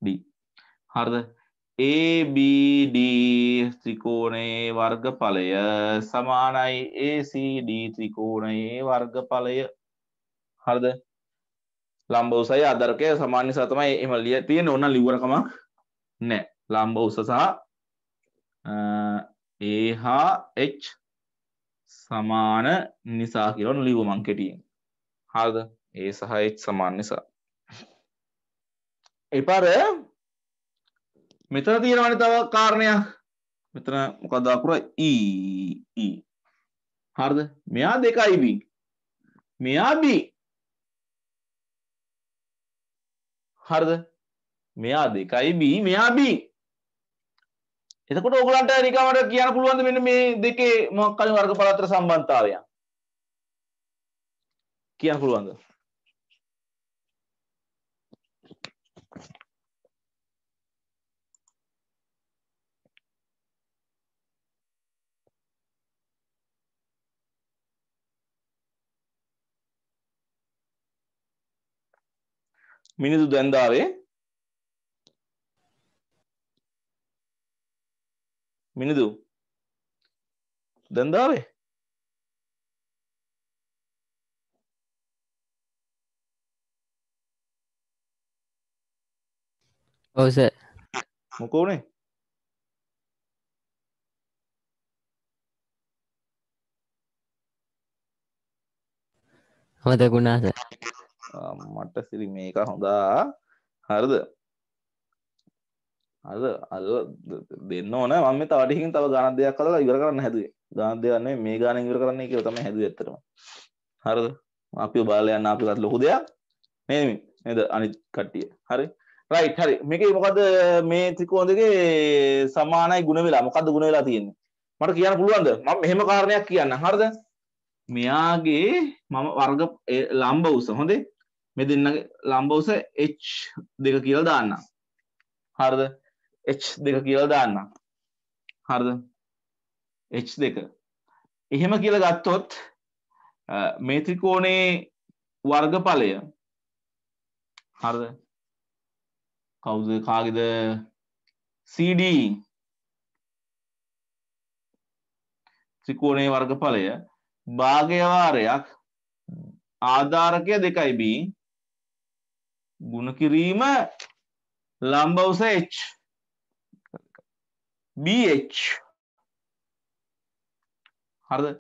ඩී හරිද ABD ත්‍රිකෝණයේ වර්ගඵලය සමානයි ACD ත්‍රිකෝණයේ වර්ගඵලය හරිද ලම්බ උසයි ආදරකය සමාන නිසා තමයි එහෙම ලිය තියෙන ඕන ලිවරකමක් නැහැ ලම්බ උස සහ ඒ හා h සමාන නිසා කියලා ඔන්න ලිව්ව මං කෙටියෙන් හරිද ඒ සහ h සමාන නිසා ඊපාර මෙතන තියෙනවනේ තව කාරණයක් මෙතන මොකද අකුර e e හරිද මෙයා දෙකයි b මෙයා b හරිද මෙයා දෙකයි B මෙයා B එතකොට ඔයගලන්ට නිකමට කියන්න පුළුවන් මෙන්න මේ දෙකේ මොකක් කලින් වර්ග පළාතර සම්බන්ධතාවය කියන්න පුළුවන්ද මිනිදු දැන්දාවේ මිනිදු දැන්දාවේ ඔවස මොකෝනේ හොද ගුණාස මට සිරි මේක හොඳා හරිද අද අද දෙන්න ඕන මම තවටිකින් තව ගාන දෙයක් කලා ඉවර කරන්න හැදුවේ ගාන දෙයන්නේ මේ ගාන ඉවර කරන්නේ කියව තමයි හැදුවේ ඇත්තටම හරිද අපි බාල යන්න අපිත් ලොකු දෙයක් මේ නේද අනිත් කට්ටිය හරි රයිට් හරි මේකේ මොකද මේ ත්‍රිකෝණදකේ සමානයි ගුණ වෙලා මොකද්ද ගුණ වෙලා තියෙන්නේ මට කියන්න පුළුවන්ද මම මෙහෙම කාරණයක් කියන්න හරිද මෙයාගේ මම වර්ග ලම්බ උස හොඳේ මේ දෙන්නගේ ලම්බවස එච් දෙක කියල දාන්න හරද එච් දෙක කියල දාන්න හරද එච් දෙක එහෙම කියල ගත්තොත් මේත්‍රිකෝනේ වර්ගඵලය හරද කවුද කාගෙද CD ත්‍රිකෝණේ වර්ගඵලය භාගයවාරයක් ආධාරකය දෙකයි B ගුණ කිරීම ලම්බවස H BH හරද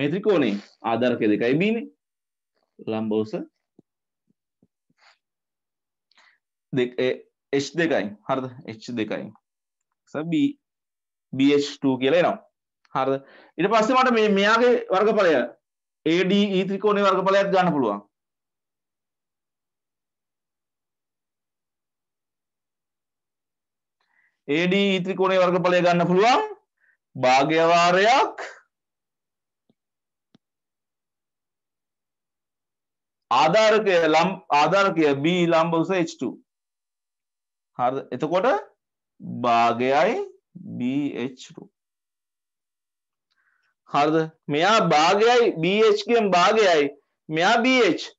මේත්‍රිකෝනේ ආධාරකය දෙකයි බීනේ ලම්බවස H දෙකයි හරද H දෙකයි B BH2 කියලා එනවා හරද ඊට පස්සේ මට මේ මෙයාගේ වර්ගඵලය ADE ත්‍රිකෝණේ වර්ගඵලයක් ගන්න පුළුවන් AD ත්‍රිකෝණයේ වර්ගඵලය ගන්න පුළුවන් භාග්‍ය වාරයක් ආධාරකය ලම් ආධාරකය B ලම්බ උස H2 හරි එතකොට භාගයයි BH2 හරිද මෙයා භාගයයි BH කියන භාගයයි මෙයා BH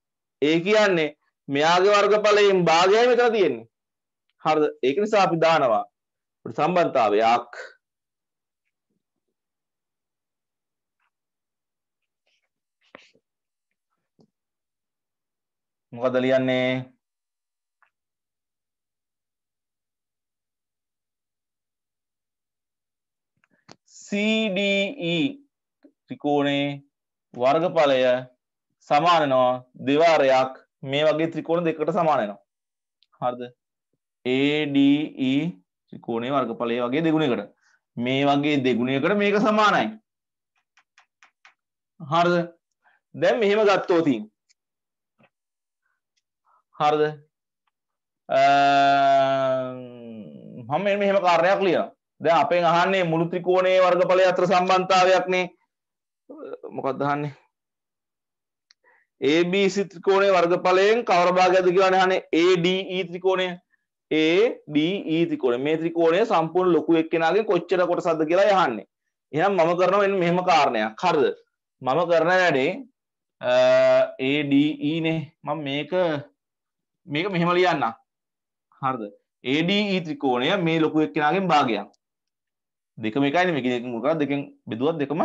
ඒ කියන්නේ මෙයාගේ වර්ගඵලයෙන් භාගයයි මෙතන තියෙන්නේ හරිද ඒක නිසා අපි දානවා සම්බන්ධතාවයක් මොකද ලියන්නේ CDE ත්‍රිකෝණේ වර්ගඵලය සමානනවා දෙවාරයක් මේ වගේ ත්‍රිකෝණ දෙකට සමානනවා හරිද ADE ත්‍රිකෝණයේ වර්ගඵලය වගේ දෙගුණයකට. මේ වගේ දෙගුණයකට මේක සමානයි. හරිද? දැන් මෙහෙම ගත්තොත් හරිද? අ මම මෙහෙම කාර්යයක් ලියනවා. දැන් අපෙන් අහන්නේ මුළු ත්‍රිකෝණයේ වර්ගඵලය අතර සම්බන්ධතාවයක්නේ. මොකක්ද අහන්නේ? ABC ත්‍රිකෝණයේ වර්ගඵලයෙන් කවර භාගයක්ද කියලා අහන්නේ ADE ත්‍රිකෝණය. ADE ත්‍රිකෝණය. මේ ත්‍රිකෝණය සම්පූර්ණ ලොකු එක්කෙනාගෙන් කොච්චර කොටසක්ද කියලා යහන්නේ. එහෙනම් මම කරනවා මෙන්න මෙහෙම කාරණයක්. හරිද? මම කරන වැඩේ ADE නේ. මම මේක මේක මෙහෙම ලියන්න. හරිද? ADE ත්‍රිකෝණය මේ ලොකු එක්කෙනාගෙන් භාගයක්. දෙකම එකයිනේ මේක දෙකම මොකක්ද දෙකෙන් බෙදුවත් දෙකම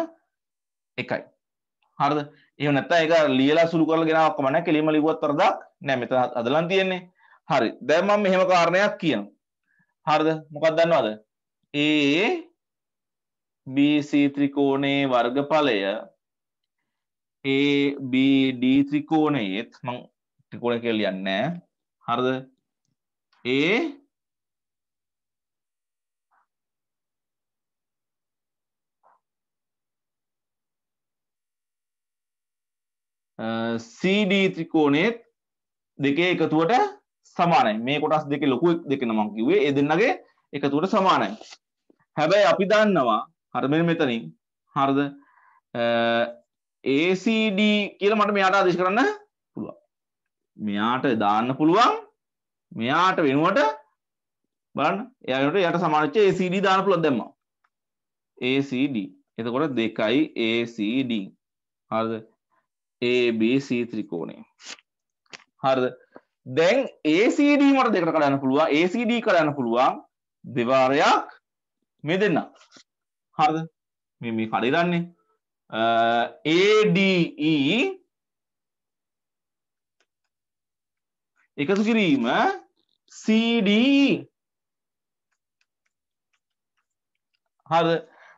එකයි. හරිද? එහෙම නැත්නම් ඒක ලියලා සුළු කරලා ගෙනාවක් කමක් නැහැ. කෙලින්ම ලිව්වත් වරදක් නෑ. මෙතන අදලන් තියෙන්නේ. හරි දැන් මම මෙහෙම කාරණයක් කියනවා හරිද මොකක්ද දන්නවද ඒ BC ත්‍රිකෝණයේ වර්ගඵලය ඒ BD ත්‍රිකෝණයේත් මං ත්‍රිකෝණය කියලා ලියන්නේ හරිද ඒ CD ත්‍රිකෝණයේත් දෙකේ එකතුවට සමානයි මේ කොටස් දෙක ලොකුවෙක් දෙකන මං කිව්වේ ඒ දෙන්නගේ එකතුවට සමානයි හැබැයි අපි දන්නවා හරමෙන් මෙතනින් හරද ACD කියලා මට මෙයාට ආදේශ කරන්න පුළුවන් මෙයාට දාන්න පුළුවන් මෙයාට වෙනුවට බලන්න එයාට යට සමානච්ච ACD දාන පුළුවන් දැම්මා ACD එතකොට දෙකයි ACD හරිද ABC ත්‍රිකෝණය හරිද දැන් ACD මට දෙකට කඩන්න පුළුවන් ACD කරන්න පුළුවන් දෙවාරයක් මේ දෙන්න හරිද මේ මේ කඩිරන්නේ ADE එකතු කිරීම CD e. හරි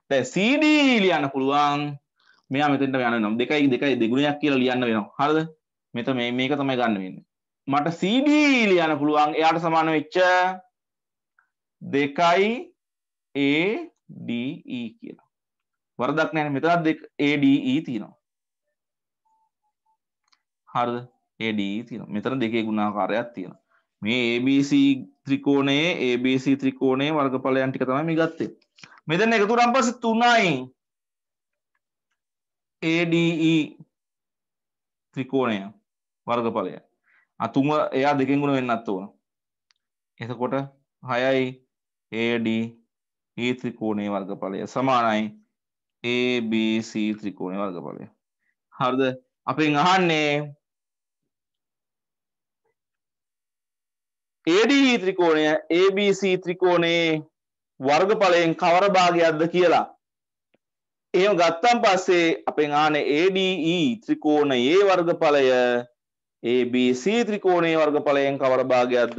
දැන් CD e ලියන්න පුළුවන් මෙයා මෙතෙන්ට යන්න වෙනවා දෙකයි දෙකයි දෙගුණයක් කියලා ලියන්න වෙනවා හරිද මෙතන මේ මේක තමයි ගන්න වෙන්නේ මට CD ලියන්න පුළුවන් එයාට සමාන වෙච්ච දෙකයි ADE කියලා. වරදක් නැහැ මෙතනත් දෙක ADE තියෙනවා. හරිද? ADE තියෙනවා. මෙතන දෙකේ ගුණාකාරයක් තියෙනවා. මේ ABC ත්‍රිකෝණයේ ABC ත්‍රිකෝණයේ වර්ගඵලයන් ටික තමයි මේ ගත්තේ. මෙතන එකතු කරන් පස්සේ 3යි ADE ත්‍රිකෝණය වර්ගඵලයයි. අතුන්ව එයා දෙකෙන් ගුණ වෙන්නත් ඕන එතකොට හයයි AD ඒ e ත්‍රිකෝණයේ වර්ගඵලය සමානයි ABC ත්‍රිකෝණයේ වර්ගඵලය හරිද අපෙන් අහන්නේ AD e ත්‍රිකෝණය ABC ත්‍රිකෝණයේ වර්ගඵලයෙන් කවර භාගයක්ද කියලා එහෙම ගත්තන් පස්සේ අපෙන් ආනේ ADE ත්‍රිකෝණයේ වර්ගඵලය ABC ත්‍රිකෝණයේ වර්ගඵලයෙන් කවර භාගයක්ද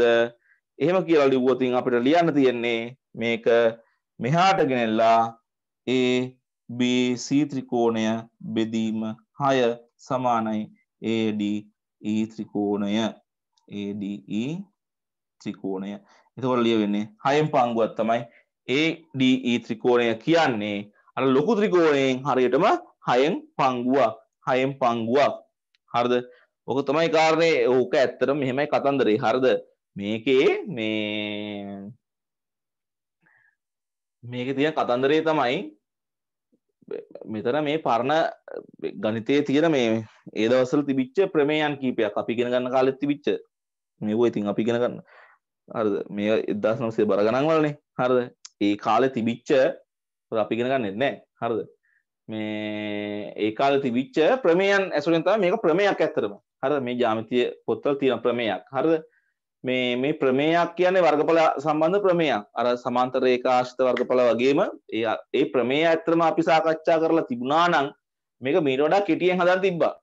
එහෙම කියලා ලිව්වොත් අපිට ලියන්න තියෙන්නේ මේක මෙහාට ගෙනෙලා ABC ත්‍රිකෝණය බෙදීම 6 සමානයි ADE ත්‍රිකෝණය ADE ත්‍රිකෝණය එතකොට ලියවෙන්නේ 6න් පංගුවක් තමයි ADE ත්‍රිකෝණය කියන්නේ අර ලොකු ත්‍රිකෝණයෙන් හරියටම 6න් පංගුවක් 6න් පංගුවක් හරිද ඕක තමයි කාරණය ඕක ඇත්තට මෙහෙමයි කතන්දරේ හරිද මේකේ මේ මේක තියෙන කතන්දරේ තමයි මෙතන මේ පරණ ගණිතයේ තියෙන මේ ඒ දවසල තිබිච්ච ප්‍රමේයන් කීපයක් අපි ඉගෙන ගන්න කාලෙත් තිබිච්ච මේව ඉතින් අපි ඉගෙන ගන්න හරිද මේ 1900 බර ගණන් වලනේ හරිද ඒ කාලේ තිබිච්ච අපි ඉගෙන ගන්නෙත් නැහැ හරිද මේ ඒ කාලේ තිබිච්ච ප්‍රමේයන් ඇසුරෙන් තමයි මේක ප්‍රමේයක් ඇත්තටම හර මේ ජාමිතිය පොත්තල් තියෙන ප්‍රමේයක් හරද මේ මේ ප්‍රමේයක් කියන්නේ වර්ගඵල සම්බන්ධ ප්‍රමේයක් අර සමාන්තර ඒකාශ්‍රිත වර්ගඵල වගේම ඒ ඒ ප්‍රමේය ඇත්තම අපි සාකච්ඡා කරලා තිබුණා නම් මේක මීට වඩා කෙටියෙන් හදලා තිබ්බා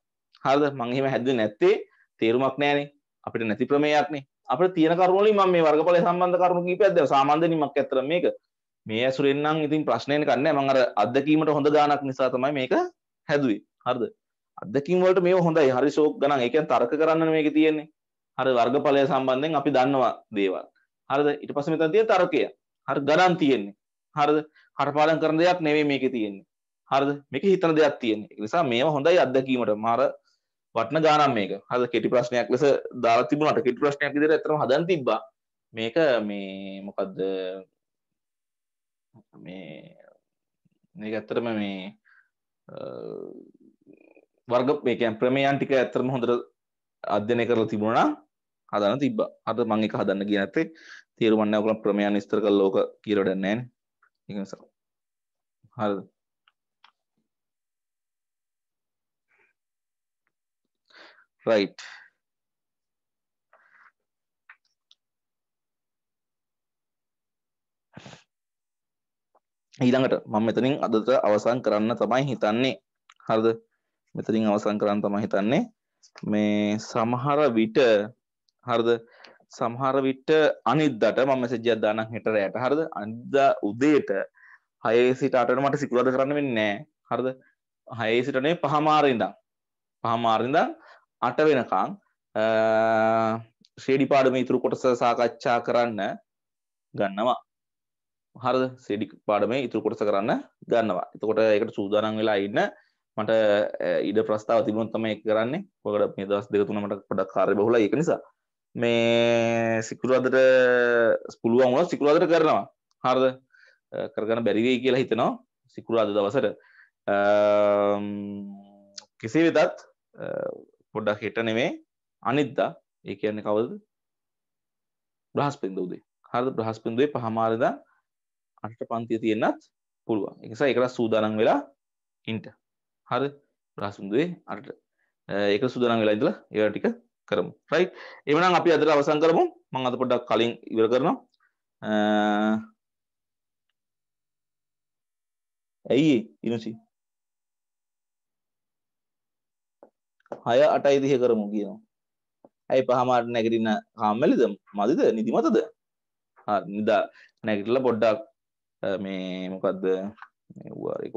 හරිද මම එහෙම හැදුවේ නැත්තේ තේරුමක් නැහැනේ අපිට නැති ප්‍රමේයක්නේ අපිට තියෙන කරුණු වලින් මම මේ වර්ගඵලය සම්බන්ධ කරුණු කීපයක් දැන් සාමාන්‍යණීමක් ඇත්තට මේක මේ ඇසුරෙන් නම් ඉතින් ප්‍රශ්නයක් නැහැ මම අර අත්දැකීමට හොඳ ගානක් නිසා තමයි මේක හැදුවේ හරිද අදකින් වලට මේ හොඳයි හරි ශෝක් ගණන් ඒ කියන්නේ තර්ක කරන්න මේකේ තියෙන්නේ හරි වර්ගඵලය සම්බන්ධයෙන් අපි දන්නවා දේවල් හරිද ඊට පස්සේ මෙතන තියෙන තර්කය හරි ගණන් තියෙන්නේ හරිද හරපාලම් කරන දෙයක් නෙමෙයි මේකේ තියෙන්නේ හරිද මේකේ හිතන දෙයක් තියෙන්නේ ඒ නිසා මේව හොඳයි අත්දැකීමට මාර වටන ගානම් මේක හරිද කෙටි ප්‍රශ්නයක් ලෙස දාලා තිබුණාට කෙටි ප්‍රශ්නයක් විදිහට ඇත්තටම හදන් තිබ්බා මේක මේ මොකද්ද මේ මේක ඇත්තටම මේ වර්ග මේකයන් ප්‍රමේයන් ටික ඇත්තරම හොඳට අධ්‍යයනය කරලා තිබුණා හදන්න තිබ්බා. අද මම එක හදන්න ගියේ නැත්තේ තේරුම් ගන්න ඕගොල්ලෝ ප්‍රමේයන් විස්තර කරලා ඕක කියලා වැඩක් නැහැ නේ. ඒක නිසා. හරිද? right ඊළඟට මම මෙතනින් අදට අවසන් කරන්න තමයි හිතන්නේ හරිද මෙතරින් අවසන් කරන්න තම හිතන්නේ මේ සමහර විට හරද සමහර විට අනිද්දට මම මෙසේජයක් දානම් හෙට රැයට හරද අනිද්දා උදේට හයේ සිට අටට මට සිකුරාද කරන්න වෙන්නේ නැහැ හරද හයේ සිටනේ පහමාර ඉඳන් පහමාර ඉඳන් අට වෙනකන් ශ්‍රී ඩිපාර්ට්මේ ඉතුරු කොටස සාකච්ඡා කරන්න ගන්නවා හරද සෙඩි පාඩමේ ඉතුරු කොටස කරන්න ගන්නවා එතකොට ඒකට සූදානම් වෙලා ඉන්න මට ඉඩ ප්‍රස්ථාව තිබුණොත් තමයි කරන්නේ පොකට මේ දවස් දෙක තුන මට පොඩක් කාර්ය බහුලයි ඒක නිසා මේ සිකුරාදට පුළුවන් වුණා සිකුරාදට කරනවා හරිද කරගන්න බැරි වෙයි කියලා හිතනවා සිකුරාද දවසට කෙසේ වෙතත් පොඩ්ඩක් හෙට නෙමේ අනිද්දා ඒ කියන්නේ කවද බ්‍රහස්පතින්දා උදේ හරිද බ්‍රහස්පතින්දා පහමාරදා අටට පන්තිය තියෙන්නත් පුළුවන් ඒ නිසා ඒකට සූදානම් වෙලා ඉන්න හරි රහසුන්දුවේ අරට ඒක සුදනම් වෙලා ඉඳලා ඒවා ටික කරමු රයිට් එමනම් අපි අදට අවසන් කරමු මම අද පොඩ්ඩක් කලින් ඉවර කරනවා ඇයි ඉනුසි හය අටයි දිහ කරමු කියනවා ඇයි පහමාට නැගරන්න කාම්මැලිද මදිද නිදිමතද නිදා නැගිටල පොඩ්ඩක් මේ මොකක්ද වාරක